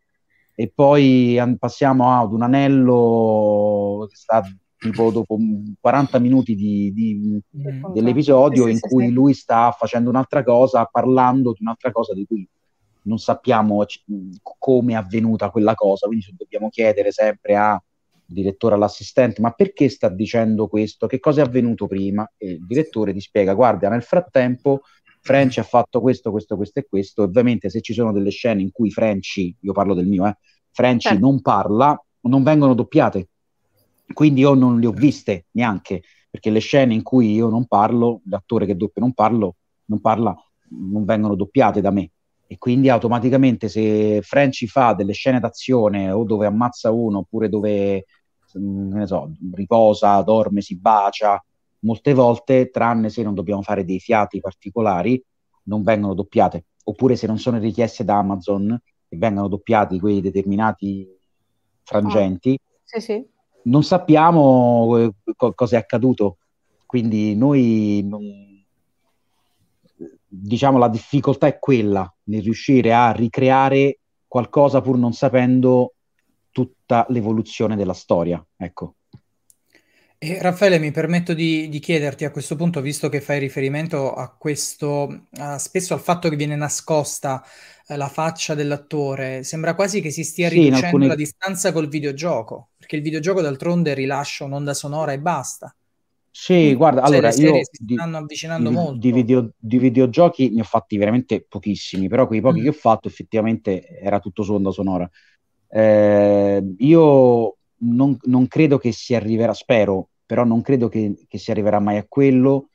e poi passiamo ad un anello che sta tipo dopo 40 minuti di, di, mm-hmm. mm. dell'episodio sì, in sì, cui sì. lui sta facendo un'altra cosa, parlando di un'altra cosa di cui non sappiamo c- come è avvenuta quella cosa, quindi dobbiamo chiedere sempre al direttore, all'assistente, ma perché sta dicendo questo? Che cosa è avvenuto prima? E il direttore ti spiega, guarda, nel frattempo French ha fatto questo, questo, questo e questo. Ovviamente se ci sono delle scene in cui Frenchy, io parlo del mio, eh, Frenchy certo. non parla, non vengono doppiate. Quindi io non le ho viste neanche, perché le scene in cui io non parlo, l'attore che doppia non parlo, non parla, non vengono doppiate da me. E quindi automaticamente se Frenchy fa delle scene d'azione o dove ammazza uno oppure dove, mm, ne so, riposa, dorme, si bacia, molte volte, tranne se non dobbiamo fare dei fiati particolari, non vengono doppiate, oppure se non sono richieste da Amazon e vengono doppiati quei determinati frangenti, ah, sì, sì. non sappiamo eh, co- cosa è accaduto. Quindi noi, non... diciamo, la difficoltà è quella nel riuscire a ricreare qualcosa pur non sapendo tutta l'evoluzione della storia. Ecco. E Raffaele, mi permetto di, di, chiederti a questo punto, visto che fai riferimento a questo, a, spesso al fatto che viene nascosta eh, la faccia dell'attore, sembra quasi che si stia sì, riducendo alcune... la distanza col videogioco, perché il videogioco d'altronde rilascia un'onda sonora e basta. Sì, guarda, cioè, allora io di, stanno avvicinando di, molto. Di, video, di, videogiochi ne ho fatti veramente pochissimi, però quei pochi mm. che ho fatto effettivamente era tutto su onda sonora. Eh, io non, non credo che si arriverà, spero, però non credo che, che si arriverà mai a quello.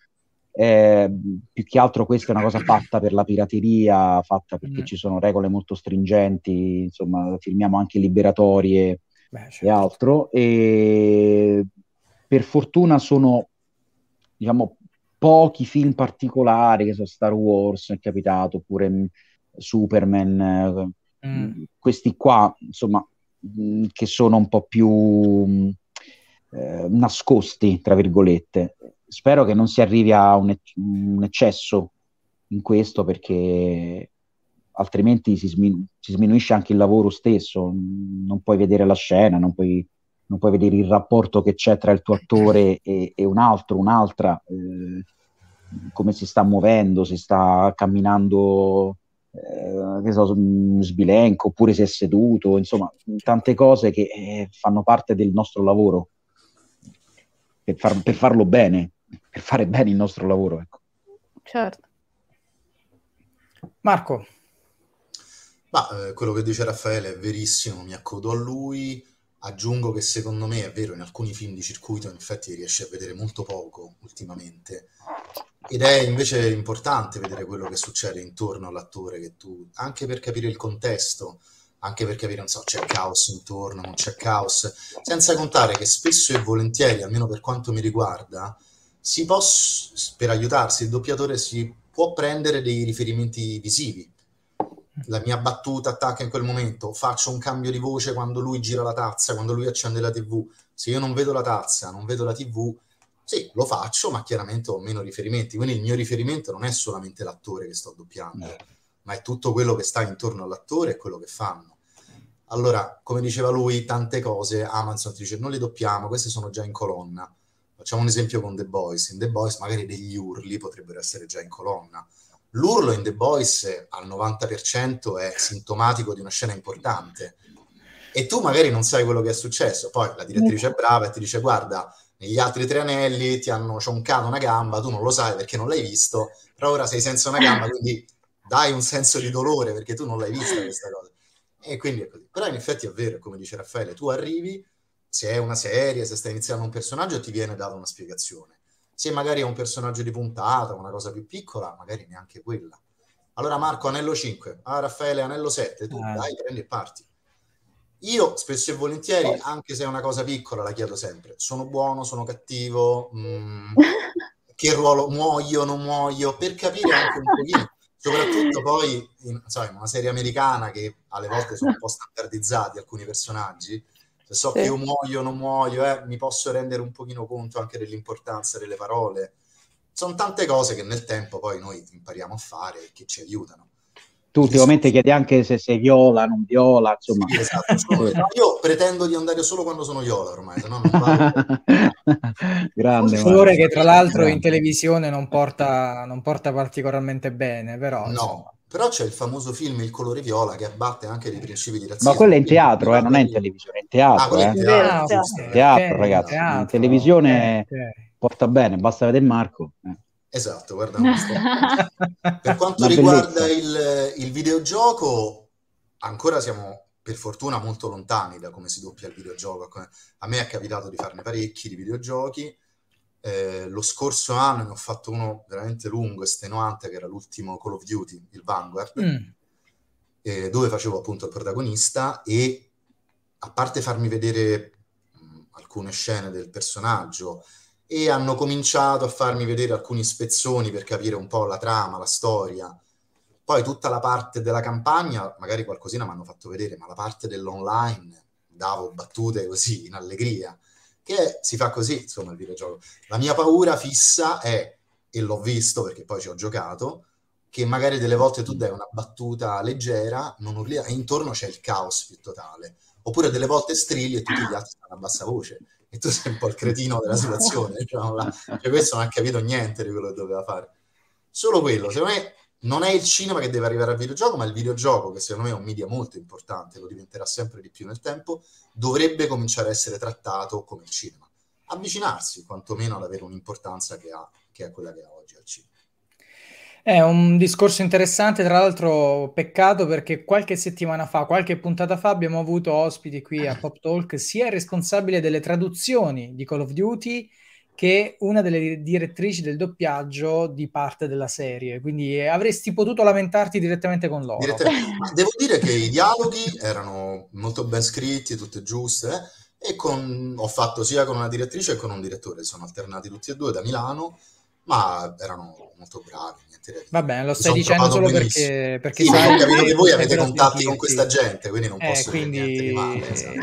Eh, più che altro questa è una cosa fatta per la pirateria, fatta perché mm. ci sono regole molto stringenti, insomma, filmiamo anche liberatorie Beh, certo. e altro. E per fortuna sono, diciamo, pochi film particolari, che sono Star Wars, è capitato, oppure mm, Superman, eh, mm. questi qua, insomma, mm, che sono un po' più mm, eh, nascosti, tra virgolette. Spero che non si arrivi a un, ec- un eccesso in questo perché altrimenti si, smin- si, sminuisce anche il lavoro stesso, non puoi vedere la scena, non puoi, non puoi vedere il rapporto che c'è tra il tuo attore e, e un altro, un'altra, eh, come si sta muovendo, se sta camminando, eh, che so, sbilenco, oppure si è seduto, insomma, tante cose che eh, fanno parte del nostro lavoro per, far, per farlo bene, per fare bene il nostro lavoro. Ecco. Certo. Marco. Ma eh, quello che dice Raffaele è verissimo, mi accodo a lui. Aggiungo che secondo me è vero, in alcuni film di circuito in effetti riesci a vedere molto poco ultimamente. Ed è invece importante vedere quello che succede intorno all'attore che tu, anche per capire il contesto, anche per capire, non so, c'è caos intorno, non c'è caos, senza contare che spesso e volentieri, almeno per quanto mi riguarda, si può, per aiutarsi il doppiatore si può prendere dei riferimenti visivi. La mia battuta attacca in quel momento, faccio un cambio di voce quando lui gira la tazza, quando lui accende la tv. Se io non vedo la tazza, non vedo la tv, sì, lo faccio, ma chiaramente ho meno riferimenti. Quindi il mio riferimento non è solamente l'attore che sto doppiando. Eh ma è tutto quello che sta intorno all'attore e quello che fanno. Allora, come diceva lui, tante cose Amazon ti dice non le doppiamo, queste sono già in colonna. Facciamo un esempio con The Boys. In The Boys magari degli urli potrebbero essere già in colonna. L'urlo in The Boys al 90% è sintomatico di una scena importante e tu magari non sai quello che è successo. Poi la direttrice è brava e ti dice guarda, negli altri tre anelli ti hanno cioncato una gamba, tu non lo sai perché non l'hai visto, però ora sei senza una gamba, quindi dai un senso di dolore perché tu non l'hai vista questa cosa. E quindi è così. Però in effetti è vero, come dice Raffaele, tu arrivi, se è una serie, se stai iniziando un personaggio, ti viene data una spiegazione. Se magari è un personaggio di puntata, una cosa più piccola, magari neanche quella. Allora Marco, anello 5, ah Raffaele, anello 7, tu ah. dai, prendi e parti. Io spesso e volentieri, anche se è una cosa piccola, la chiedo sempre, sono buono, sono cattivo, mm, che ruolo muoio, non muoio, per capire anche un pochino soprattutto poi in, so, in, una serie americana che alle volte sono un po' standardizzati alcuni personaggi se so sì. che io muoio o non muoio eh, mi posso rendere un pochino conto anche dell'importanza delle parole sono tante cose che nel tempo poi noi impariamo a fare e che ci aiutano tu ultimamente chiedi anche se sei viola, non viola, insomma. Sì, esatto, io pretendo di andare solo quando sono viola ormai, se no non vado. Grande. Un fiore che tra l'altro Grande. in televisione non porta, non porta, particolarmente bene, però... No, insomma. però c'è il famoso film Il colore viola che abbatte anche dei principi di razzismo. Ma quello è in teatro, eh, non è in televisione, è in teatro. Ah, eh. in ah, teatro, teatro, teatro ragazzi. Teatro, in televisione okay. porta bene, basta vedere Marco. Eh. Esatto, guarda Per quanto La riguarda il, il, videogioco, ancora siamo per fortuna molto lontani da come si doppia il videogioco. Ecco, a me è capitato di farne parecchi di videogiochi. Eh, lo scorso anno ne ho fatto uno veramente lungo e stenuante, che era l'ultimo Call of Duty, il Vanguard, mm. eh, dove facevo appunto il protagonista e a parte farmi vedere mh, mm, alcune scene del personaggio, e hanno cominciato a farmi vedere alcuni spezzoni per capire un po' la trama, la storia. Poi tutta la parte della campagna, magari qualcosina mi hanno fatto vedere, ma la parte dell'online davo battute così in allegria, che si fa così, insomma, il videogioco. La mia paura fissa è, e l'ho visto perché poi ci ho giocato, che magari delle volte tu dai una battuta leggera, non urli, e intorno c'è il caos più totale. Oppure delle volte strilli e tutti gli altri stanno a bassa voce e tu sei un po' il cretino della situazione, diciamo là. Cioè, questo non ha capito niente di quello che doveva fare. Solo quello, secondo me non è il cinema che deve arrivare al videogioco, ma il videogioco, che secondo me è un media molto importante, lo diventerà sempre di più nel tempo, dovrebbe cominciare a essere trattato come il cinema, avvicinarsi quantomeno ad avere un'importanza che ha, che è quella che ha è un discorso interessante, tra l'altro peccato perché qualche settimana fa, qualche puntata fa abbiamo avuto ospiti qui a ah. Pop Talk sia il responsabile delle traduzioni di Call of Duty che una delle direttrici del doppiaggio di parte della serie, quindi eh, avresti potuto lamentarti direttamente con loro. Direttamente. devo dire che i dialoghi erano molto ben scritti, tutte giuste, e con, ho fatto sia con una direttrice che con un direttore, sono alternati tutti e due da Milano ma erano molto bravi. Va bene, lo stai dicendo solo benissimo. perché, perché sì, sai capito che voi avete contatti con questa gente, quindi non eh, posso quindi... dire male, esatto.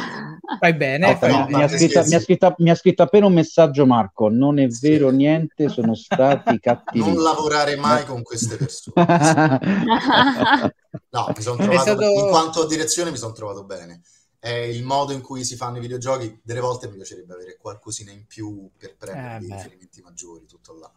Fai bene. Ah, no, Mi, ha scritta, mi, ha scritta, mi, ha scritto appena un messaggio Marco, non è sì. vero niente, sono stati cattivi. Non lavorare mai con queste persone. no, mi sono trovato, stato... in quanto a direzione mi sono trovato bene. È il modo in cui si fanno i videogiochi, delle volte mi piacerebbe avere qualcosina in più per prendere eh, riferimenti maggiori, tutto là.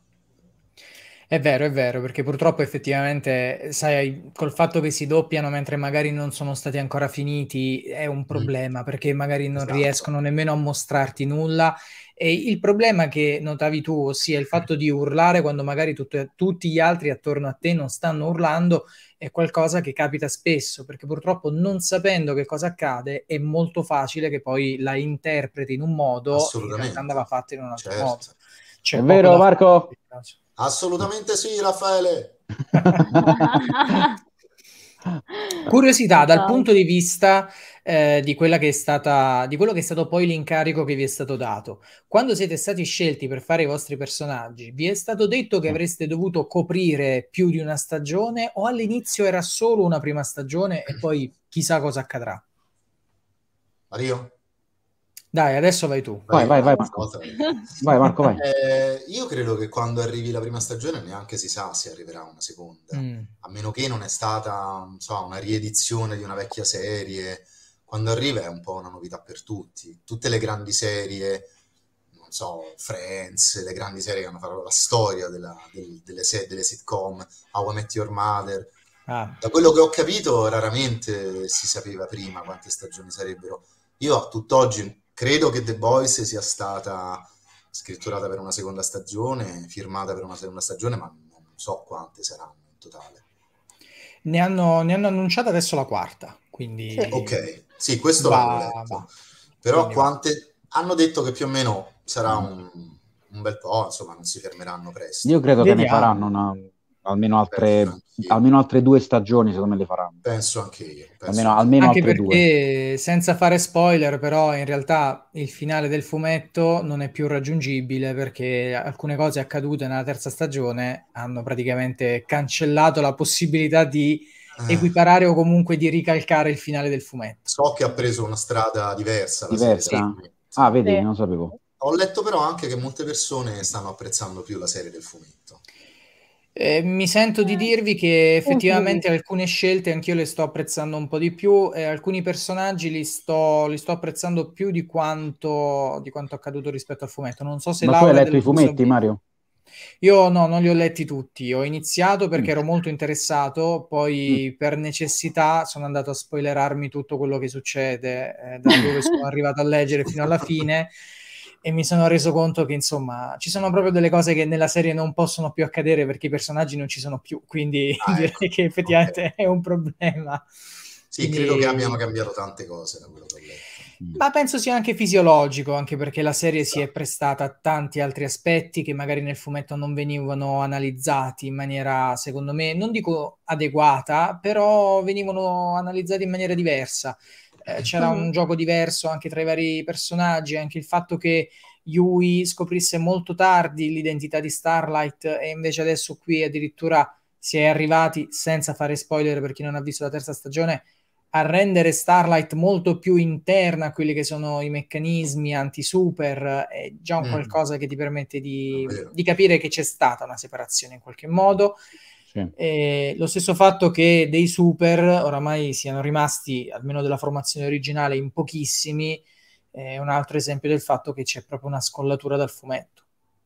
È vero, è vero, perché purtroppo effettivamente, sai, col fatto che si doppiano mentre magari non sono stati ancora finiti è un mm. problema, mm. perché magari non esatto. riescono nemmeno a mostrarti nulla. E il problema che notavi tu, ossia il mm. fatto di urlare quando magari tutto, tutti gli altri attorno a te non stanno urlando, è qualcosa che capita spesso, perché purtroppo non sapendo che cosa accade è molto facile che poi la interpreti in un modo che andava fatta in un altro certo. modo. C'è è vero, Marco. Marco? Assolutamente sì, Raffaele. Curiosità dal esatto. punto di vista eh, di, quella che è stata, di quello che è stato poi l'incarico che vi è stato dato. Quando siete stati scelti per fare i vostri personaggi, vi è stato detto che mm. avreste dovuto coprire più di una stagione o all'inizio era solo una prima stagione e poi chissà cosa accadrà? Mario? Dai, adesso vai tu. Vai, vai, vai, Marco. vai, Marco, vai. Eh, io credo che quando arrivi la prima stagione neanche si sa se arriverà una seconda, mm. a meno che non è stata so, una riedizione di una vecchia serie. Quando arriva è un po' una novità per tutti. Tutte le grandi serie, non so, Friends, le grandi serie che hanno fatto la storia della, del, delle, se- delle, sitcom, How I Met Your Mother. Ah. Da quello che ho capito, raramente si sapeva prima quante stagioni sarebbero. Io a tutt'oggi credo che The Boys sia stata scritturata per una seconda stagione, firmata per una seconda stagione, ma non so quante saranno in totale. Ne hanno, ne hanno annunciata adesso la quarta, quindi... Sì. Ok, sì, questo va, l'ho va. Però quindi quante... Hanno detto che più o meno sarà un, un, bel po', insomma, non si fermeranno presto. Io credo Vediamo. che ne faranno una almeno altre, almeno altre, due stagioni secondo me le faranno. Penso anche io. Penso almeno, almeno anche perché, due. senza fare spoiler, però in realtà il finale del fumetto non è più raggiungibile perché alcune cose accadute nella terza stagione hanno praticamente cancellato la possibilità di eh. equiparare o comunque di ricalcare il finale del fumetto. So che ha preso una strada diversa. diversa? ah, vedi, sì. non sapevo. Ho letto però anche che molte persone stanno apprezzando più la serie del fumetto. Eh, mi sento di dirvi che effettivamente alcune scelte anch'io le sto apprezzando un po' di più, eh, alcuni personaggi li sto, li sto apprezzando più di quanto, di quanto, accaduto rispetto al fumetto. Non so se Ma tu hai letto i fumetti, Fusa... Mario? Io no, non li ho letti tutti. Ho iniziato mm. perché ero molto interessato, poi mm. per necessità sono andato a spoilerarmi tutto quello che succede, eh, da dove sono arrivato a leggere fino alla fine e mi sono reso conto che insomma ci sono proprio delle cose che nella serie non possono più accadere perché i personaggi non ci sono più, quindi ah, direi ecco. che effettivamente okay. è un problema. Sì, quindi... credo che abbiano cambiato tante cose da quello che ho letto. Mm. Ma penso sia anche fisiologico, anche perché la serie si esatto. è prestata a tanti altri aspetti che magari nel fumetto non venivano analizzati in maniera, secondo me, non dico adeguata, però venivano analizzati in maniera diversa eh, c'era mhm. un gioco diverso anche tra i vari personaggi, anche il fatto che Yui scoprisse molto tardi l'identità di Starlight e invece adesso qui addirittura si è arrivati, senza fare spoiler per chi non ha visto la terza stagione, a rendere Starlight molto più interna a quelli che sono i meccanismi anti-super, è già un mm. qualcosa che ti permette di, di capire che c'è stata una separazione in qualche modo. Eh, lo stesso fatto che dei super oramai siano rimasti, almeno della formazione originale, in pochissimi, è un altro esempio del fatto che c'è proprio una scollatura dal fumetto.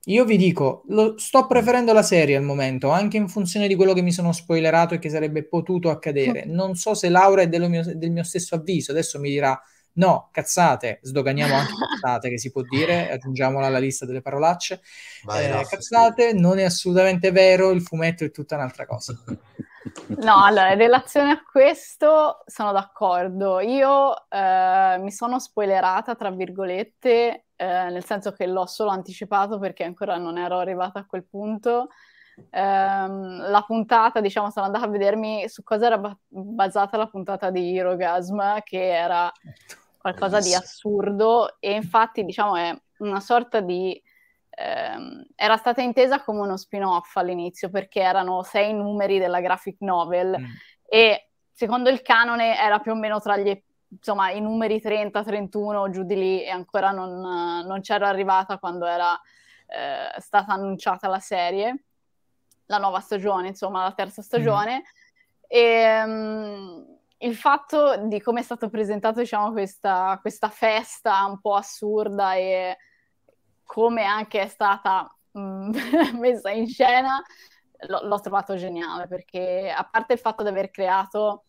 Io vi dico, lo, sto mm. preferendo la serie al momento, anche in funzione di quello che mi sono spoilerato e che sarebbe potuto accadere. Mm. Non so se Laura è mio, del mio stesso avviso, adesso mi dirà No, cazzate, sdoganiamo anche cazzate che si può dire, aggiungiamola alla lista delle parolacce. Vai, eh, no, cazzate, sì. non è assolutamente vero, il fumetto è tutta un'altra cosa. No, allora, in relazione a questo sono d'accordo. Io eh, mi sono spoilerata, tra virgolette, eh, nel senso che l'ho solo anticipato perché ancora non ero arrivata a quel punto. Um, la puntata, diciamo, sono andata a vedermi su cosa era ba- basata la puntata di Eurogasm, che era certo qualcosa di assurdo e infatti diciamo è una sorta di... Ehm, era stata intesa come uno spin-off all'inizio perché erano sei numeri della graphic novel mm. e secondo il canone era più o meno tra gli insomma i numeri 30, 31 giù di lì e ancora non, non c'era arrivata quando era eh, stata annunciata la serie, la nuova stagione, insomma la terza mm. stagione. Mm. E, um, il fatto di come è stato presentato diciamo, questa, questa, festa un po' assurda e come anche è stata mh, mm, messa in scena l- l'ho trovato geniale perché a parte il fatto di aver creato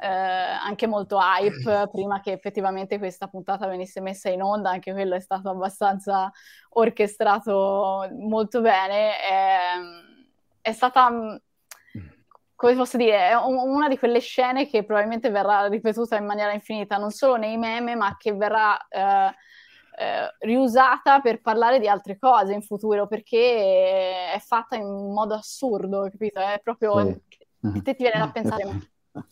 eh, anche molto hype prima che effettivamente questa puntata venisse messa in onda, anche quello è stato abbastanza orchestrato molto bene. È, ehm, è stata mm, come posso dire, è una di quelle scene che probabilmente verrà ripetuta in maniera infinita, non solo nei meme, ma che verrà eh, eh, riusata per parlare di altre cose in futuro, perché è fatta in modo assurdo, capito? È proprio... Sì. Te ti viene da pensare,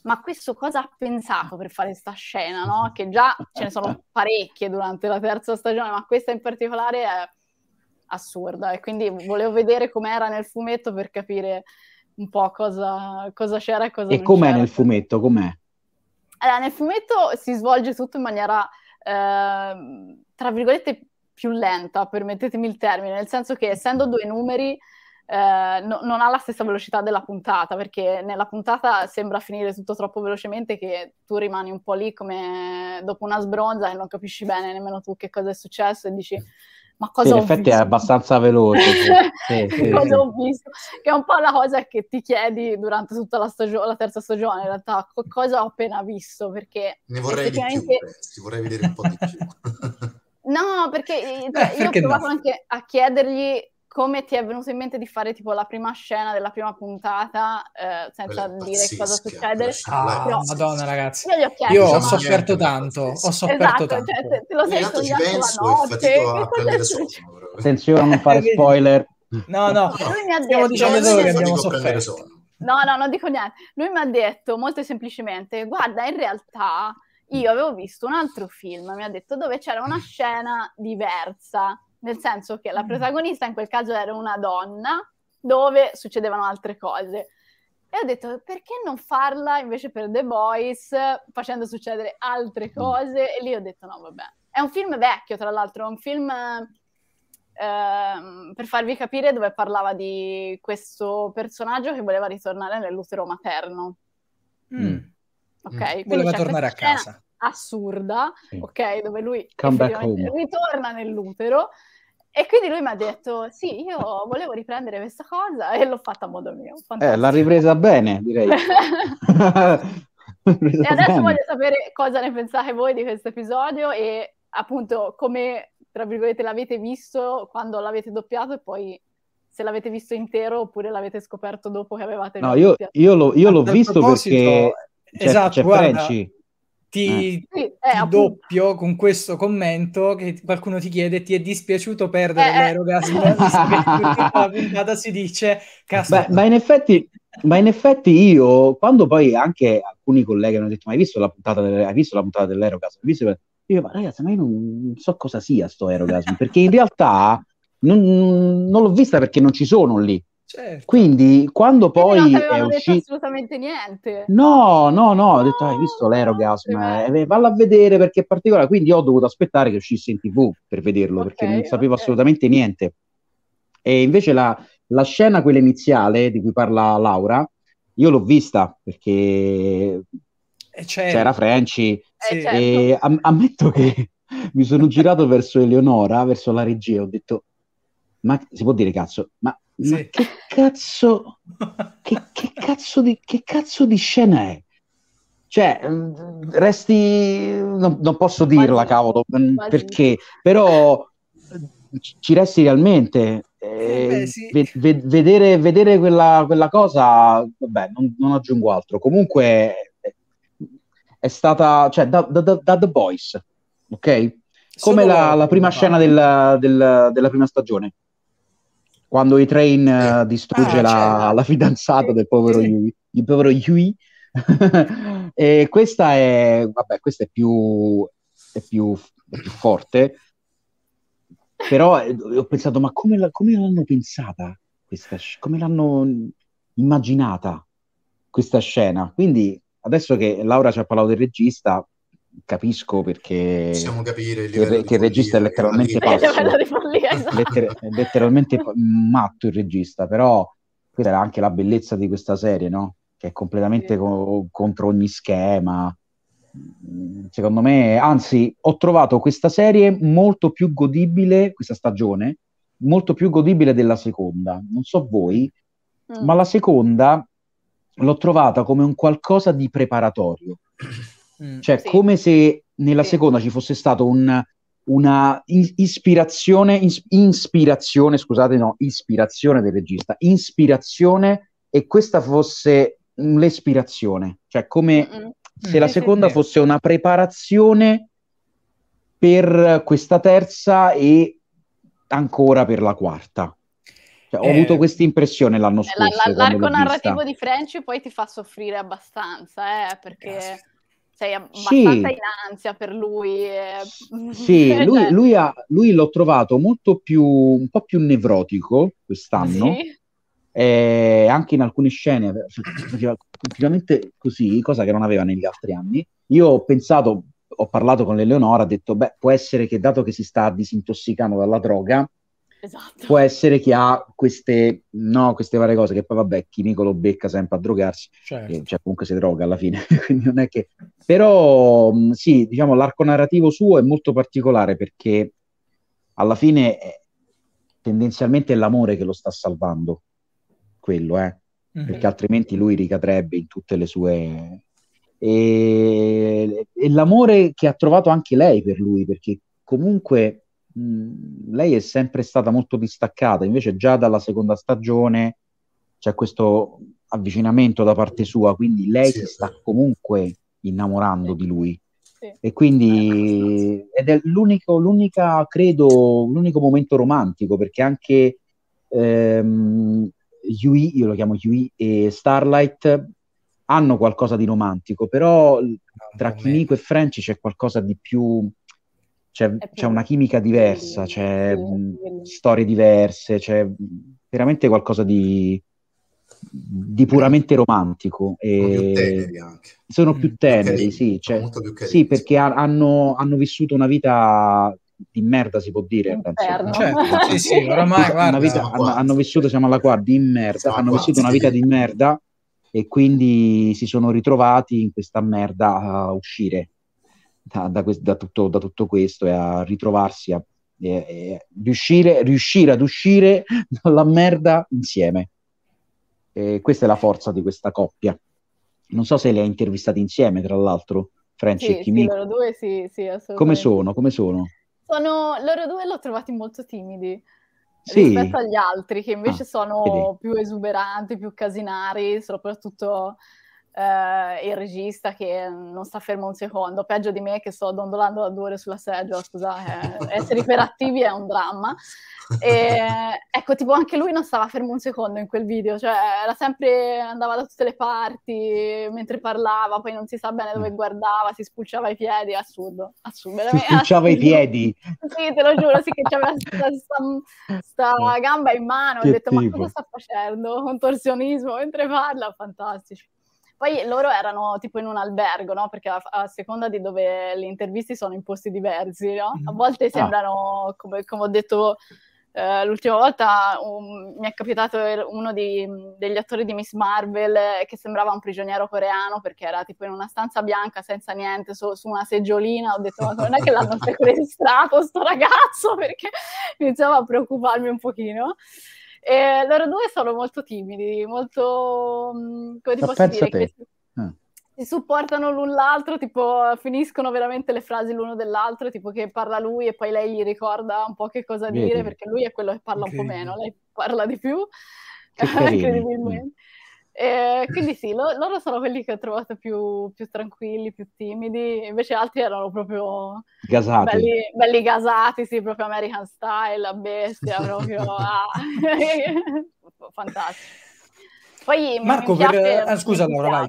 ma questo cosa ha pensato per fare questa scena, no? Che già ce ne sono parecchie durante la terza stagione, ma questa in particolare è assurda e quindi volevo vedere com'era nel fumetto per capire un po' cosa, cosa c'era e cosa e non com'è c'era. nel fumetto? Com'è? Allora, nel fumetto si svolge tutto in maniera, eh, tra virgolette, più lenta, permettetemi il termine, nel senso che essendo due numeri eh, no, non ha la stessa velocità della puntata, perché nella puntata sembra finire tutto troppo velocemente che tu rimani un po' lì come dopo una sbronza e non capisci bene nemmeno tu che cosa è successo e dici... Mm ma cosa sì, in effetti visto? è abbastanza veloce. Sì. Cioè, sì, cosa ho visto? Che è un po' la cosa che ti chiedi durante tutta la, stagio- la terza stagione, in realtà, co- cosa ho appena visto, perché... Ne vorrei effettivamente... più, ti vorrei vedere un po' di più. no, perché, eh, perché eh, cioè, io ho provato no? anche a chiedergli come ti è venuto in mente di fare tipo la prima scena della prima puntata eh, senza dire cosa succede? Ah, Però, madonna ragazzi, io, chiesto, io diciamo ho sofferto tanto, ho sofferto esatto, cioè, tanto. Cioè, te, lo sei studiato la notte, a Attenzione a non fare spoiler. No, no, lui stiamo dicendo solo che abbiamo sofferto. No, no, non dico niente. Lui mi ha detto molto semplicemente, guarda, in realtà io avevo visto un altro film, mi ha detto dove c'era una mm. scena diversa nel senso che la mm. protagonista in quel caso era una donna dove succedevano altre cose. E ho detto, perché non farla invece per The Boys, facendo succedere altre mm. cose? E lì ho detto, no, vabbè. È un film vecchio, tra l'altro, è un film, eh, per farvi capire, dove parlava di questo personaggio che voleva ritornare nell'utero materno. Mm. mm. Ok? Mm. Voleva tornare a casa. Assurda, mm. ok? Dove lui ritorna nell'utero e quindi lui mi ha detto: Sì, io volevo riprendere questa cosa e l'ho fatta a modo mio. Eh, l'ha ripresa bene, direi. ripresa e adesso bene. voglio sapere cosa ne pensate voi di questo episodio e appunto come tra virgolette l'avete visto quando l'avete doppiato e poi se l'avete visto intero oppure l'avete scoperto dopo che avevate no, io, io, io l'ho visto perché c'è, esatto, c'è guarda, ti, eh. sì, eh, doppio con questo commento che qualcuno ti chiede ti è dispiaciuto perdere eh, eh. l'Erogas la puntata si dice Beh, ma, in effetti, ma in effetti io quando poi anche alcuni colleghi hanno detto ma hai visto la puntata, del, hai visto la puntata dell'Erogas io dico ragazzi ma io non so cosa sia sto Erogas perché in realtà non, non l'ho vista perché non ci sono lì Certo. Quindi quando poi non è uscito assolutamente niente. No, no, no, ho detto ah, hai visto l'Erogasm, eh, valla a vedere perché è particolare, quindi ho dovuto aspettare che uscisse in TV per vederlo okay, perché non sapevo okay. assolutamente niente. E invece la, la, scena quella iniziale di cui parla Laura, io l'ho vista perché eh, certo. c'era Franci eh, certo. e certo. ammetto che mi sono girato verso Eleonora, verso la regia, ho detto "Ma si può dire cazzo, ma sì. Ma che cazzo, che, che, cazzo di, che cazzo di scena è? Cioè, resti, non, non posso dirla, cavolo, quasi. perché, però ci resti realmente. Eh, Beh, eh, sì. ve, ve, vedere, vedere quella, quella, cosa, vabbè, non, non, aggiungo altro. Comunque eh, è stata, cioè, da, da, da The Boys, ok? Come la, la, prima scena del, del, della prima stagione quando i train eh, eh distrugge ah, la, cioè, la, fidanzata del povero Yui, il povero Yui. e questa è, vabbè, questa è più, è più, è più forte, però eh, ho pensato, ma come, la, come l'hanno pensata questa scena? Come l'hanno immaginata questa scena? Quindi adesso che Laura ci ha parlato del regista, capisco perché possiamo capire il, che, il regista è letteralmente pazzo, esatto. letter- letteralmente matto il regista, però questa era anche la bellezza di questa serie, no? Che è completamente sì. co- contro ogni schema. Secondo me, anzi, ho trovato questa serie molto più godibile, questa stagione, molto più godibile della seconda. Non so voi, mm. ma la seconda l'ho trovata come un qualcosa di preparatorio Mm. Cioè, sì. come se nella sì. seconda ci fosse stata un, una ispirazione, is, ispirazione, scusate, no, ispirazione del regista, ispirazione e questa fosse l'espirazione, cioè come Mm-mm. se la seconda fosse una preparazione per questa terza e ancora per la quarta. Cioè, ho eh, avuto questa impressione l'anno scorso. Eh, la, la, l'arco narrativo di French poi ti fa soffrire abbastanza, eh, perché... Yes sei abbastanza sì. in ansia per lui. Sì, lui, cioè lui, ha, lui, l'ho trovato molto più, un po' più nevrotico quest'anno. Sì. Eh, anche in alcune scene cioè, faceva continuamente così, cosa che non aveva negli altri anni. Io ho pensato, ho parlato con l'Eleonora, ho detto, beh, può essere che dato che si sta disintossicando dalla droga, Esatto. Può essere che ha queste, no, queste varie cose che poi vabbè, chimico lo becca sempre a drogarsi, certo. cioè, comunque si droga alla fine, quindi non è che... Però mm, sì, diciamo l'arco narrativo suo è molto particolare perché alla fine è, eh, tendenzialmente è l'amore che lo sta salvando, quello, eh? Mm-hmm. perché altrimenti lui ricadrebbe in tutte le sue... E, e l'amore che ha trovato anche lei per lui, perché comunque lei è sempre stata molto distaccata, invece già dalla seconda stagione c'è questo avvicinamento da parte sua, quindi lei sì, si sta sì. comunque innamorando sì. di lui. E quindi eh, ed è l'unico, l'unica, credo, l'unico momento romantico perché anche ehm, Yui, io lo chiamo Yui e Starlight hanno qualcosa di romantico, però tra ah, Kimiko e Franci c'è qualcosa di più c'è, cioè, c'è una chimica diversa, c'è mm, storie diverse, c'è veramente qualcosa di, di puramente romantico. E più sono più teneri, mm, sì, cioè, più sì, perché ha, hanno, hanno, vissuto una vita di merda, si può dire. Certo, sì, sì, oramai, guarda, vita, hanno, hanno, vissuto, siamo alla quarta, di merda, siamo hanno vissuto una vita di merda e quindi si sono ritrovati in questa merda a uscire da, da, da, tutto, da tutto, questo e a ritrovarsi a e, e riuscire, riuscire, ad uscire dalla merda insieme. E questa è la forza di questa coppia. Non so se li ha intervistati insieme, tra l'altro, French sì, e Kimi. Sì, loro due sì, sì, Come sono? Come sono? sono loro due l'ho trovati molto timidi sì. rispetto agli altri che invece ah, sono vedi. più esuberanti, più casinari, soprattutto eh, il regista che non sta fermo un secondo, peggio di me che sto dondolando da due ore sulla seggiola, scusate, eh, essere iperattivi è un dramma. E, ecco, tipo anche lui non stava fermo un secondo in quel video, cioè era sempre, andava da tutte le parti mentre parlava, poi non si sa bene dove mm. guardava, si spulciava i piedi, assurdo, assurdo. Si spulciava i piedi? Sì, te lo giuro, sì che c'aveva questa gamba in mano, che ho detto tipo. ma cosa sta facendo? Contorsionismo mentre parla, fantastici. Poi loro erano tipo in un albergo, no? Perché a, a seconda di dove le interviste sono in posti diversi, no? A mhm. volte ah. sembrano, ah. come, come ho detto... Uh, l'ultima volta um, mi è capitato uno di, degli attori di Miss Marvel eh, che sembrava un prigioniero coreano perché era tipo in una stanza bianca senza niente, so, su una seggiolina. Ho detto: Ma non è che l'hanno sequestrato sto ragazzo? Perché iniziava a preoccuparmi un pochino. E loro due sono molto timidi, molto... Mm, come ti La posso dire? si, mm. si supportano l'un l'altro, tipo finiscono veramente le frasi l'uno dell'altro, tipo che parla lui e poi lei gli ricorda un po' che cosa Vedi. dire, perché lui è quello che parla okay. un po' meno, lei parla di più, incredibilmente. E eh, quindi sì, lo, loro sono quelli che ho trovato più, più, tranquilli, più timidi, invece altri erano proprio gasati. Belli, belli gasati, sì, proprio American style, la bestia, proprio ah. fantastico. Poi Marco, mi piace per... ah, scusa Laura, vai.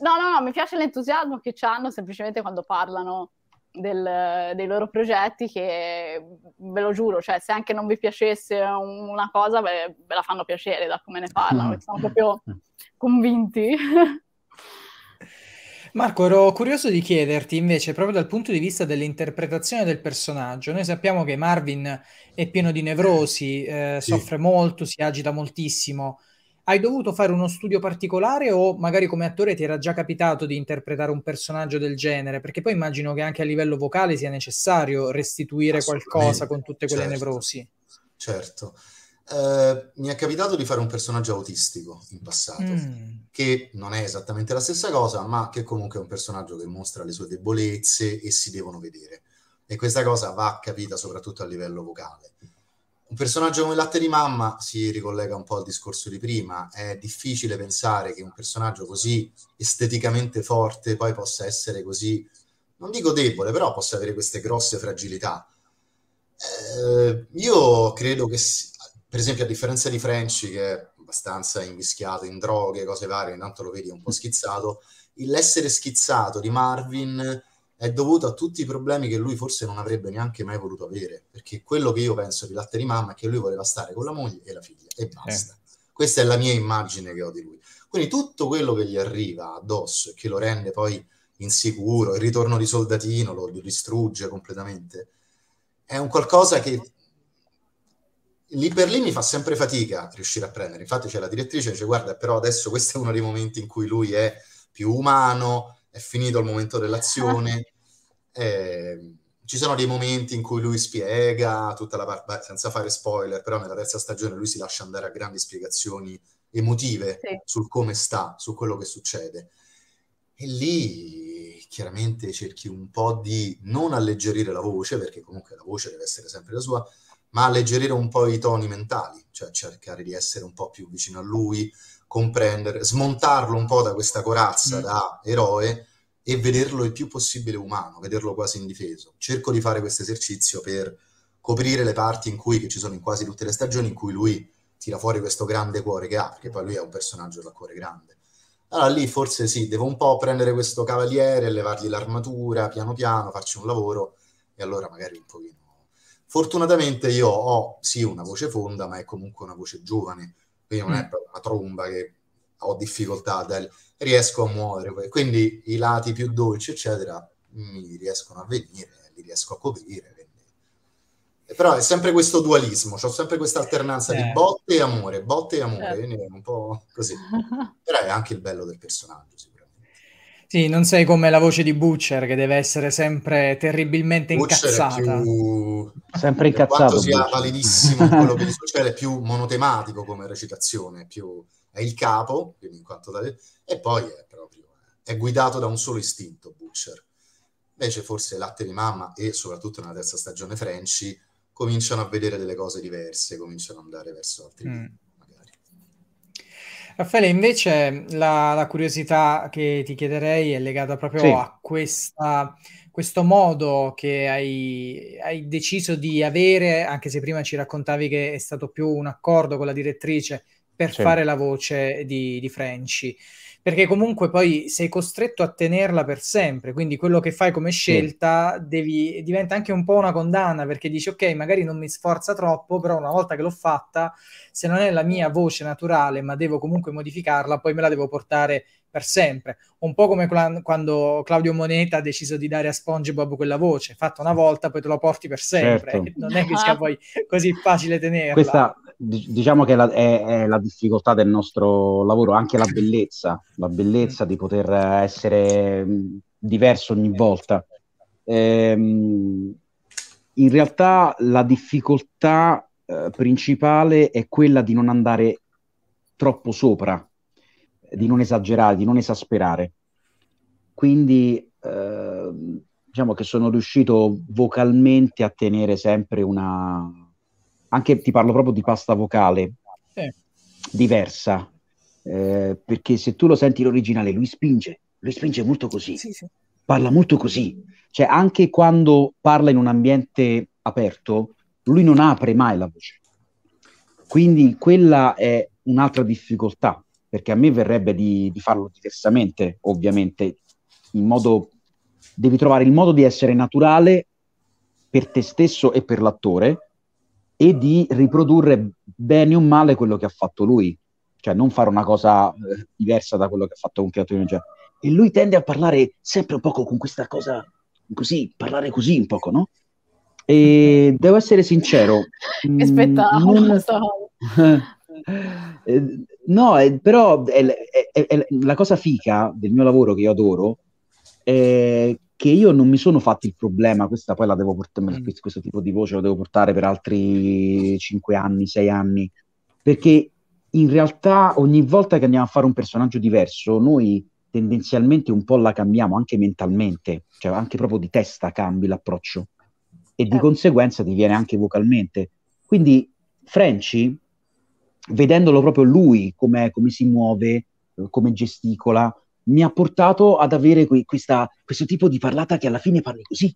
No, no, no, mi piace l'entusiasmo che hanno semplicemente quando parlano del, dei loro progetti che ve lo giuro, cioè se anche non vi piacesse una cosa ve, ve la fanno piacere da come ne parlano, mm. sono proprio convinti. Marco, ero curioso di chiederti invece, proprio dal punto di vista dell'interpretazione del personaggio, noi sappiamo che Marvin è pieno di nevrosi, eh, sì. soffre molto, si agita moltissimo hai dovuto fare uno studio particolare o magari come attore ti era già capitato di interpretare un personaggio del genere? Perché poi immagino che anche a livello vocale sia necessario restituire qualcosa con tutte quelle certo, nevrosi. Certo. Uh, mi è capitato di fare un personaggio autistico in passato, mm. che non è esattamente la stessa cosa, ma che comunque è un personaggio che mostra le sue debolezze e si devono vedere. E questa cosa va capita soprattutto a livello vocale un personaggio come Latte di Mamma si ricollega un po' al discorso di prima. È difficile pensare che un personaggio così esteticamente forte poi possa essere così, non dico debole, però possa avere queste grosse fragilità. Eh, io credo che, per esempio, a differenza di Frenchy, che è abbastanza invischiato in droghe, cose varie, intanto lo vedi un po' schizzato, l'essere schizzato di Marvin è dovuto a tutti i problemi che lui forse non avrebbe neanche mai voluto avere, perché quello che io penso di latte di mamma è che lui voleva stare con la moglie e la figlia e basta. Eh. Questa è la mia immagine che ho di lui. Quindi tutto quello che gli arriva addosso e che lo rende poi insicuro, il ritorno di soldatino lo, distrugge completamente, è un qualcosa che lì per lì mi fa sempre fatica riuscire a prendere. Infatti c'è la direttrice che dice guarda però adesso questo è uno dei momenti in cui lui è più umano, è finito il momento dell'azione. eh, ci sono dei momenti in cui lui spiega tutta la parte, senza fare spoiler, però nella terza stagione lui si lascia andare a grandi spiegazioni emotive sì. sul come sta, su quello che succede. E lì chiaramente cerchi un po' di non alleggerire la voce, perché comunque la voce deve essere sempre la sua, ma alleggerire un po' i toni mentali, cioè cercare di essere un po' più vicino a lui, comprendere, smontarlo un po' da questa corazza mm. da eroe e vederlo il più possibile umano, vederlo quasi indifeso. Cerco di fare questo esercizio per coprire le parti in cui, che ci sono in quasi tutte le stagioni, in cui lui tira fuori questo grande cuore che ha, perché poi lui è un personaggio dal cuore grande. Allora lì forse sì, devo un po' prendere questo cavaliere, levargli l'armatura, piano piano, farci un lavoro e allora magari un pochino. Fortunatamente io ho sì una voce fonda, ma è comunque una voce giovane, quindi non è mm. proprio una tromba che ho difficoltà, del, riesco a muovere, quindi i lati più dolci, eccetera, mi riescono a venire, li riesco a coprire. Però è sempre questo dualismo, ho sempre questa alternanza certo. di eh. botte e amore, botte e amore, certo. un po' così. Però è anche il bello del personaggio, sì. Sì, non sei come la voce di Butcher che deve essere sempre terribilmente Butcher incazzata. Più... Sempre incazzato. Quanto sia validissimo quello che succede, è più monotematico come recitazione, più... è il capo, da... e poi è proprio è guidato da un solo istinto Butcher. Invece forse Latte di Mamma e soprattutto nella terza stagione Frenchy cominciano a vedere delle cose diverse, cominciano ad andare verso altri... Mm Raffaele, invece la, la, curiosità che ti chiederei è legata proprio sì. a questa, questo modo che hai, hai, deciso di avere, anche se prima ci raccontavi che è stato più un accordo con la direttrice per sì. fare la voce di, di French perché comunque poi sei costretto a tenerla per sempre, quindi quello che fai come scelta sì. devi, diventa anche un po' una condanna, perché dici ok, magari non mi sforza troppo, però una volta che l'ho fatta, se non è la mia voce naturale, ma devo comunque modificarla, poi me la devo portare per sempre. Un po' come cl- quando Claudio Moneta ha deciso di dare a SpongeBob quella voce, fatta una volta, poi te la porti per sempre. Certo. Non è che sia poi così facile tenerla. Questa diciamo che è la, è, è la, difficoltà del nostro lavoro, anche la bellezza, la bellezza di poter essere mm, diverso ogni volta. Ehm, in realtà la difficoltà eh, principale è quella di non andare troppo sopra, di non esagerare, di non esasperare. Quindi eh, diciamo che sono riuscito vocalmente a tenere sempre una anche ti parlo proprio di pasta vocale sì. diversa, eh, perché se tu lo senti l'originale, lui spinge, lui spinge molto così, sì, sì. parla molto così, cioè anche quando parla in un ambiente aperto, lui non apre mai la voce. Quindi quella è un'altra difficoltà, perché a me verrebbe di, di farlo diversamente, ovviamente, in modo... Devi trovare il modo di essere naturale per te stesso e per l'attore, e di riprodurre bene o male quello che ha fatto lui, cioè non fare una cosa eh, diversa da quello che ha fatto con Creatore Ninja. E lui tende a parlare sempre un poco con questa cosa così, parlare così un poco, no? E devo essere sincero. Mm, Aspetta, spettacolo! Non... Eh, no, eh, è, però è, è, la cosa fica del mio lavoro che io adoro è che io non mi sono fatto il problema, questa poi la devo portare, mm. questo tipo di voce la devo portare per altri 5 anni, 6 anni, perché in realtà ogni volta che andiamo a fare un personaggio diverso, noi tendenzialmente un po' la cambiamo anche mentalmente, cioè anche proprio di testa cambi l'approccio e di eh. conseguenza ti viene anche vocalmente. Quindi Franci, vedendolo proprio lui, come si muove, eh, come gesticola, mi ha portato ad avere que- questa, questo tipo di parlata che alla fine parli così.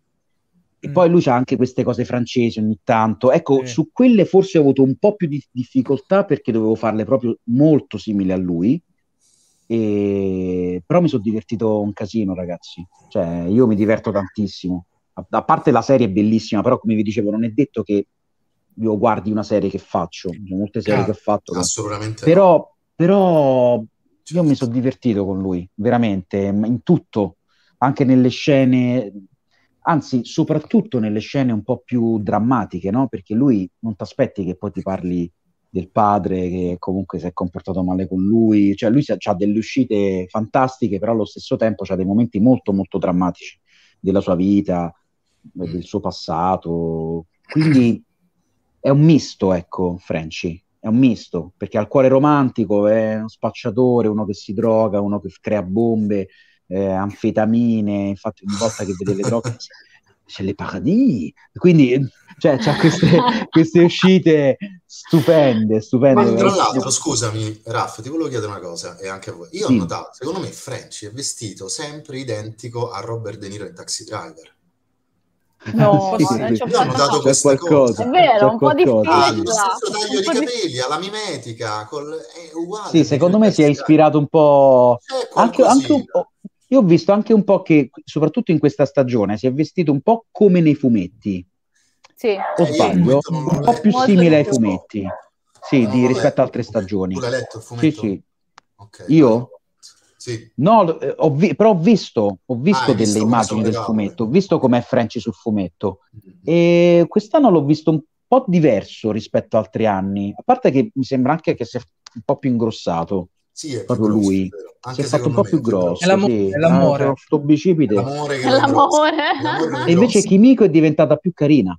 E mm. poi lui ha anche queste cose francesi ogni tanto. Ecco, eh. su quelle forse ho avuto un po' più di difficoltà perché dovevo farle proprio molto simili a lui. E... Però mi sono divertito un casino, ragazzi. Cioè, io mi diverto tantissimo. A-, a parte la serie è bellissima, però come vi dicevo, non è detto che io guardi una serie che faccio. Molte serie ah, che ho fatto. Assolutamente. Però, però io mi sono divertito con lui, veramente, in tutto, anche nelle scene, anzi soprattutto nelle scene un po' più drammatiche, no? perché lui non ti aspetti che poi ti parli del padre che comunque si è comportato male con lui, cioè lui ha delle uscite fantastiche, però allo stesso tempo ha dei momenti molto molto drammatici della sua vita, del mm. suo passato, quindi è un misto, ecco, Franci è un misto, perché ha il cuore romantico, è uno spacciatore, uno che si droga, uno che crea bombe, eh, anfetamine, infatti ogni volta che vede le droghe c'è le paradis, quindi cioè, c'ha queste, queste uscite stupende, stupende. Ma tra l'altro, scusami Raff, ti volevo chiedere una cosa, e anche a voi. Io sì. ho notato, secondo me French è vestito sempre identico a Robert De Niro in Taxi Driver. No, sì, sì. non ci ho fatto c'è qualcosa. È vero, un po' ah, eh, di ah, il taglio di capelli, alla mimetica, col... è uguale. Sì, secondo me si è ispirato un po'... Anche, anche un po'... Io ho visto anche un po' che, soprattutto in questa stagione, si è vestito un po' come nei fumetti. Sì. Eh, o sbaglio, eh, un po' più simile ai fumetti. Sì, no, di, rispetto a altre stagioni. Tu l'hai letto il fumetto? Sì, sì. Okay. Io? Sì. No, eh, ho vi- però ho visto, ho visto ah, delle visto, immagini visto del fumetto, ho visto com'è Franci sul fumetto. Mm-hmm. E quest'anno l'ho visto un po' diverso rispetto ad altri anni, a parte che mi sembra anche che sia un po' più ingrossato. Sì, è proprio grosso, lui. si è fatto un po' più grosso. È l'amore. Sì. È l'amore. Ah, sto bicipite. È l'amore. È l'amore. e invece Kimiko è diventata più carina.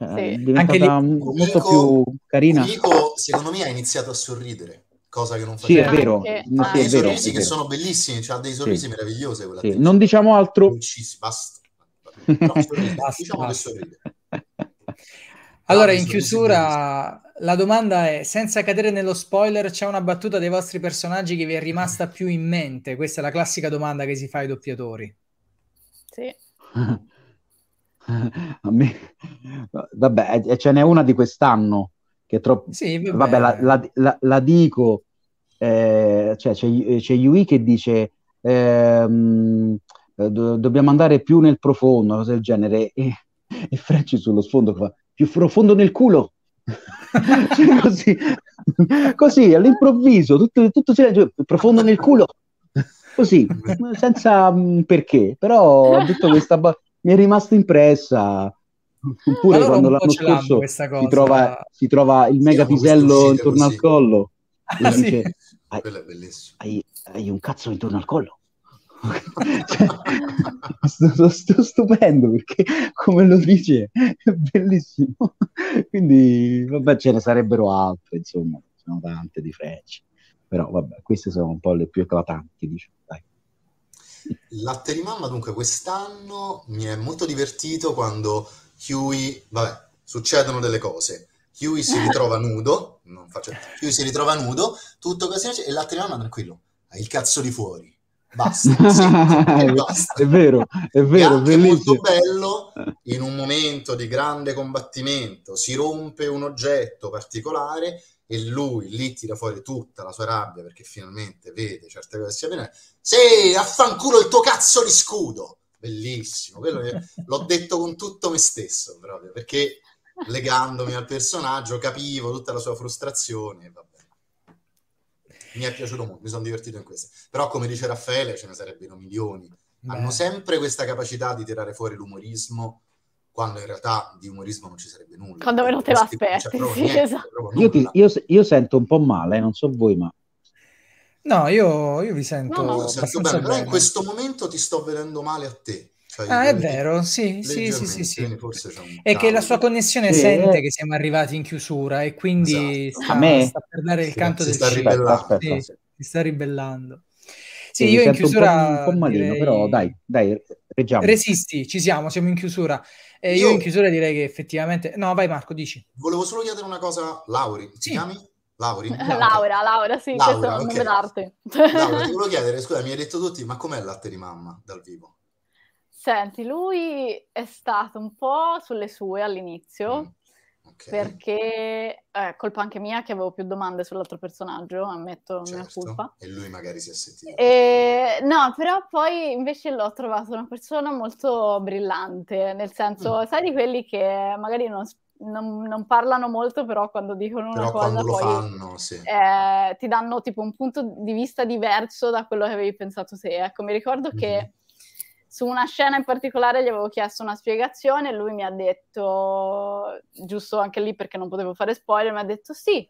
Eh, sì. È diventata lì, molto Kimiko, più carina. Kimiko, secondo me, ha iniziato a sorridere cosa che non facciamo. Sì, è vero. Ma no, sì, è vero, sorrisi è vero. che sono bellissimi, cioè, ha dei sorrisi sì. meravigliosi sì. Non diciamo altro. Uccisi, diciamo basta. No, sorrisi, basta, diciamo basta. Allora, in chiusura, la domanda è, senza cadere nello spoiler, c'è una battuta dei vostri personaggi che vi è rimasta più in mente? Questa è la classica domanda che si fa ai doppiatori. Sì. A me... Vabbè, ce n'è una di quest'anno che troppo... Sì, vabbè, vabbè la, la, la, la, dico, eh, cioè, c'è, c'è Yui che dice ehm, eh, do, dobbiamo andare più nel profondo, una cosa del genere, e, e French sullo sfondo fa più profondo nel culo. cioè, così, così, all'improvviso, tutto, tutto si profondo nel culo, così, senza mm, perché, però ho detto questa... Ba- mi è rimasta impressa Oppure quando l'anno scorso si trova, si trova, il mega pisello intorno così. al collo. Ah, sì. dice, hai, hai, hai, un cazzo intorno al collo. cioè, sto, sto, stupendo perché come lo dice è bellissimo. Quindi vabbè, ce ne sarebbero altre, insomma, sono tante di frecce Però vabbè, queste sono un po' le più eclatanti, diciamo, dai. Latte di mamma, dunque, quest'anno mi è molto divertito quando Huey, vabbè, succedono delle cose. Huey si ritrova nudo, non faccio... Huey si ritrova nudo, tutto così, e l'Atriana tranquillo, hai il cazzo di fuori. Basta, sì, è, basta. è vero, è vero, è molto bello in un momento di grande combattimento, si rompe un oggetto particolare e lui lì tira fuori tutta la sua rabbia perché finalmente vede certe cose che si avvengono. Sì, affanculo il tuo cazzo di scudo bellissimo. È, l'ho detto con tutto me stesso proprio, perché legandomi al personaggio capivo tutta la sua frustrazione. Vabbè. Mi è piaciuto molto, mi sono divertito in questo. Però come dice Raffaele ce ne sarebbero milioni. Beh. Hanno sempre questa capacità di tirare fuori l'umorismo quando in realtà di umorismo non ci sarebbe nulla. Quando non te l'aspetti, sì, esatto. io, ti, io, io, sento un po' male, non so voi, ma No, io, io vi sento, no, no, sento bene, bene. però in questo momento ti sto vedendo male a te. Cioè, ah, è vero, sì, sì, sì, sì, sì. È che la sua connessione sì, sente che siamo arrivati in chiusura e quindi esatto. sta, a me. sta per dare il sì, canto del sta ribellando. Sì, si sta ribellando. Sì, io in chiusura... Un po', un po malino, direi... però dai, dai, reggiamo. Resisti, ci siamo, siamo in chiusura. Eh, io... io... in chiusura direi che effettivamente... No, vai Marco, dici. Volevo solo chiedere una cosa, Lauri, ti chiami? Lauri? Eh, Laura, Laura, sì, Laura, questo è un nome d'arte. Laura, ti volevo chiedere, scusa, mi hai detto tutti, ma com'è il latte di mamma dal vivo? Senti, lui è stato un po' sulle sue all'inizio, mm. okay. perché eh, è colpa anche mia che avevo più domande sull'altro personaggio, ammetto certo. mia colpa. E lui magari si è sentito. E... No, però poi invece l'ho trovato una persona molto brillante, nel senso, mm. sai di quelli che magari non non, non, parlano molto, però quando dicono però una cosa poi fanno, sì. eh, ti danno tipo un punto di vista diverso da quello che avevi pensato te. Ecco, mi ricordo mm-hmm. che mhm. su una scena in particolare gli avevo chiesto una spiegazione e lui mi ha detto, giusto anche lì perché non potevo fare spoiler, mi ha detto sì,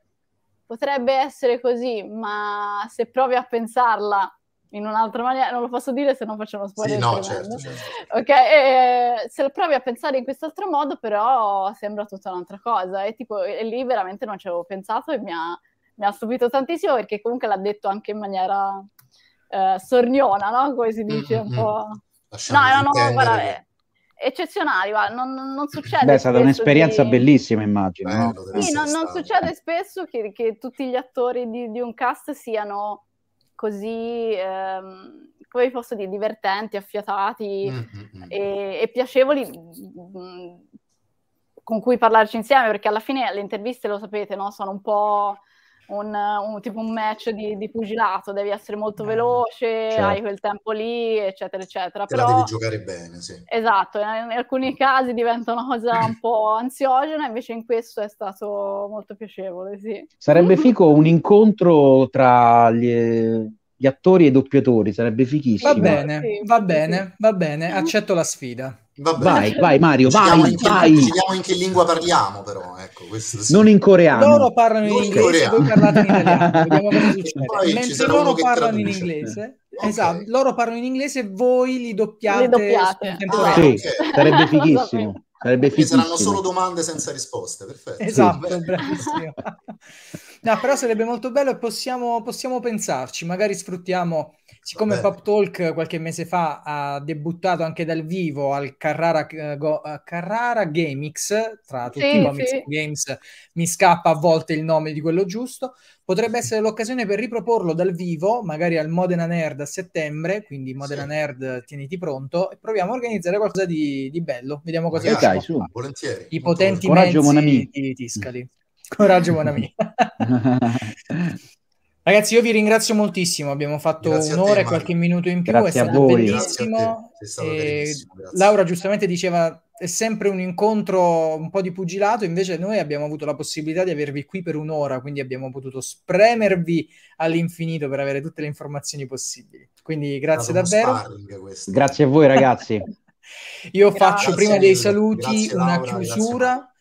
potrebbe essere così, ma se provi a pensarla in un'altra maniera, non lo posso dire se non facciamo uno spoiler. Sì, no, certo, certo, certo, Ok, e, se lo provi a pensare in quest'altro modo, però sembra tutta un'altra cosa. E, tipo, e lì veramente non ci avevo pensato e mi ha, mi ha stupito tantissimo perché comunque l'ha detto anche in maniera eh, sorniona, no? Come si dice mm-hmm. un mm, mm, po'. Mm. Lasciamo no, erano guarda, eccezionali, guarda, non, non succede. Beh, è stata un'esperienza di... bellissima, immagino. Bello, sì, non, non, succede spesso che, che, tutti gli attori di, di un cast siano così, ehm, come posso dire, divertenti, affiatati mm-hmm. e, e, piacevoli mh, mm, con cui parlarci insieme, perché alla fine le interviste, lo sapete, no? sono un po' un, un, tipo un match di, di, pugilato, devi essere molto eh, veloce, certo. hai quel tempo lì, eccetera, eccetera. Però, devi giocare bene, sì. Esatto, in, in alcuni casi diventa una cosa un po' ansiogena, invece in questo è stato molto piacevole, sì. Sarebbe mhm. fico un incontro tra gli, gli attori e i doppiatori, sarebbe fichissimo. Va bene, va bene, va mhm. bene, accetto la sfida. Vai, vai Mario, Scegliamo vai, in che, vai. in che lingua parliamo però, ecco, questo, sì. Non in coreano. Loro parlano in non inglese, in voi parlate in italiano. Mentre loro parlano in inglese. Okay. Esatto, loro parlano in inglese, voi li doppiate. doppiate. Ah, sì, sarebbe fighissimo. Sarebbe fighissimo. saranno solo domande senza risposte, perfetto. Esatto, sì. bravissimo. no, però sarebbe molto bello e possiamo, possiamo pensarci, magari sfruttiamo siccome Pop Talk qualche mese fa ha debuttato anche dal vivo al Carrara, uh, Carrara Gamix, tra tutti sì, i nomi sì. Games mi scappa a volte il nome di quello giusto, potrebbe essere l'occasione per riproporlo dal vivo, magari al Modena Nerd a settembre, quindi Modena sì. Nerd tieniti pronto, e proviamo a organizzare qualcosa di, di bello, vediamo cosa succede. dai, su. Volentieri. I potenti Coraggio mezzi di Tiscali. Coraggio, buon amico. Ragazzi, io vi ringrazio moltissimo. Abbiamo fatto grazie un'ora te, e qualche minuto in più. Grazie è stato bellissimo. Stato Laura giustamente diceva è sempre un incontro un po' di pugilato, invece noi abbiamo avuto la possibilità di avervi qui per un'ora, quindi abbiamo potuto spremervi all'infinito per avere tutte le informazioni possibili. Quindi grazie davvero. Grazie a voi ragazzi. Io grazie. faccio prima dei saluti grazie, Laura, una chiusura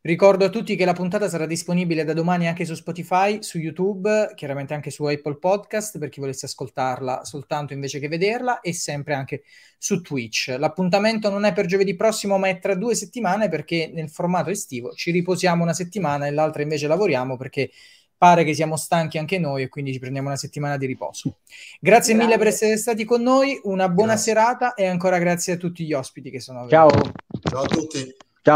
Ricordo a tutti che la puntata sarà disponibile da domani anche su Spotify, su YouTube, chiaramente anche su Apple Podcast per chi volesse ascoltarla soltanto invece che vederla e sempre anche su Twitch. L'appuntamento non è per giovedì prossimo ma è tra due settimane perché nel formato estivo ci riposiamo una settimana e l'altra invece lavoriamo perché pare che siamo stanchi anche noi e quindi ci prendiamo una settimana di riposo. Grazie Grande. mille per essere stati con noi, una buona grazie. serata e ancora grazie a tutti gli ospiti che sono venuti. Ciao. Ciao a tutti.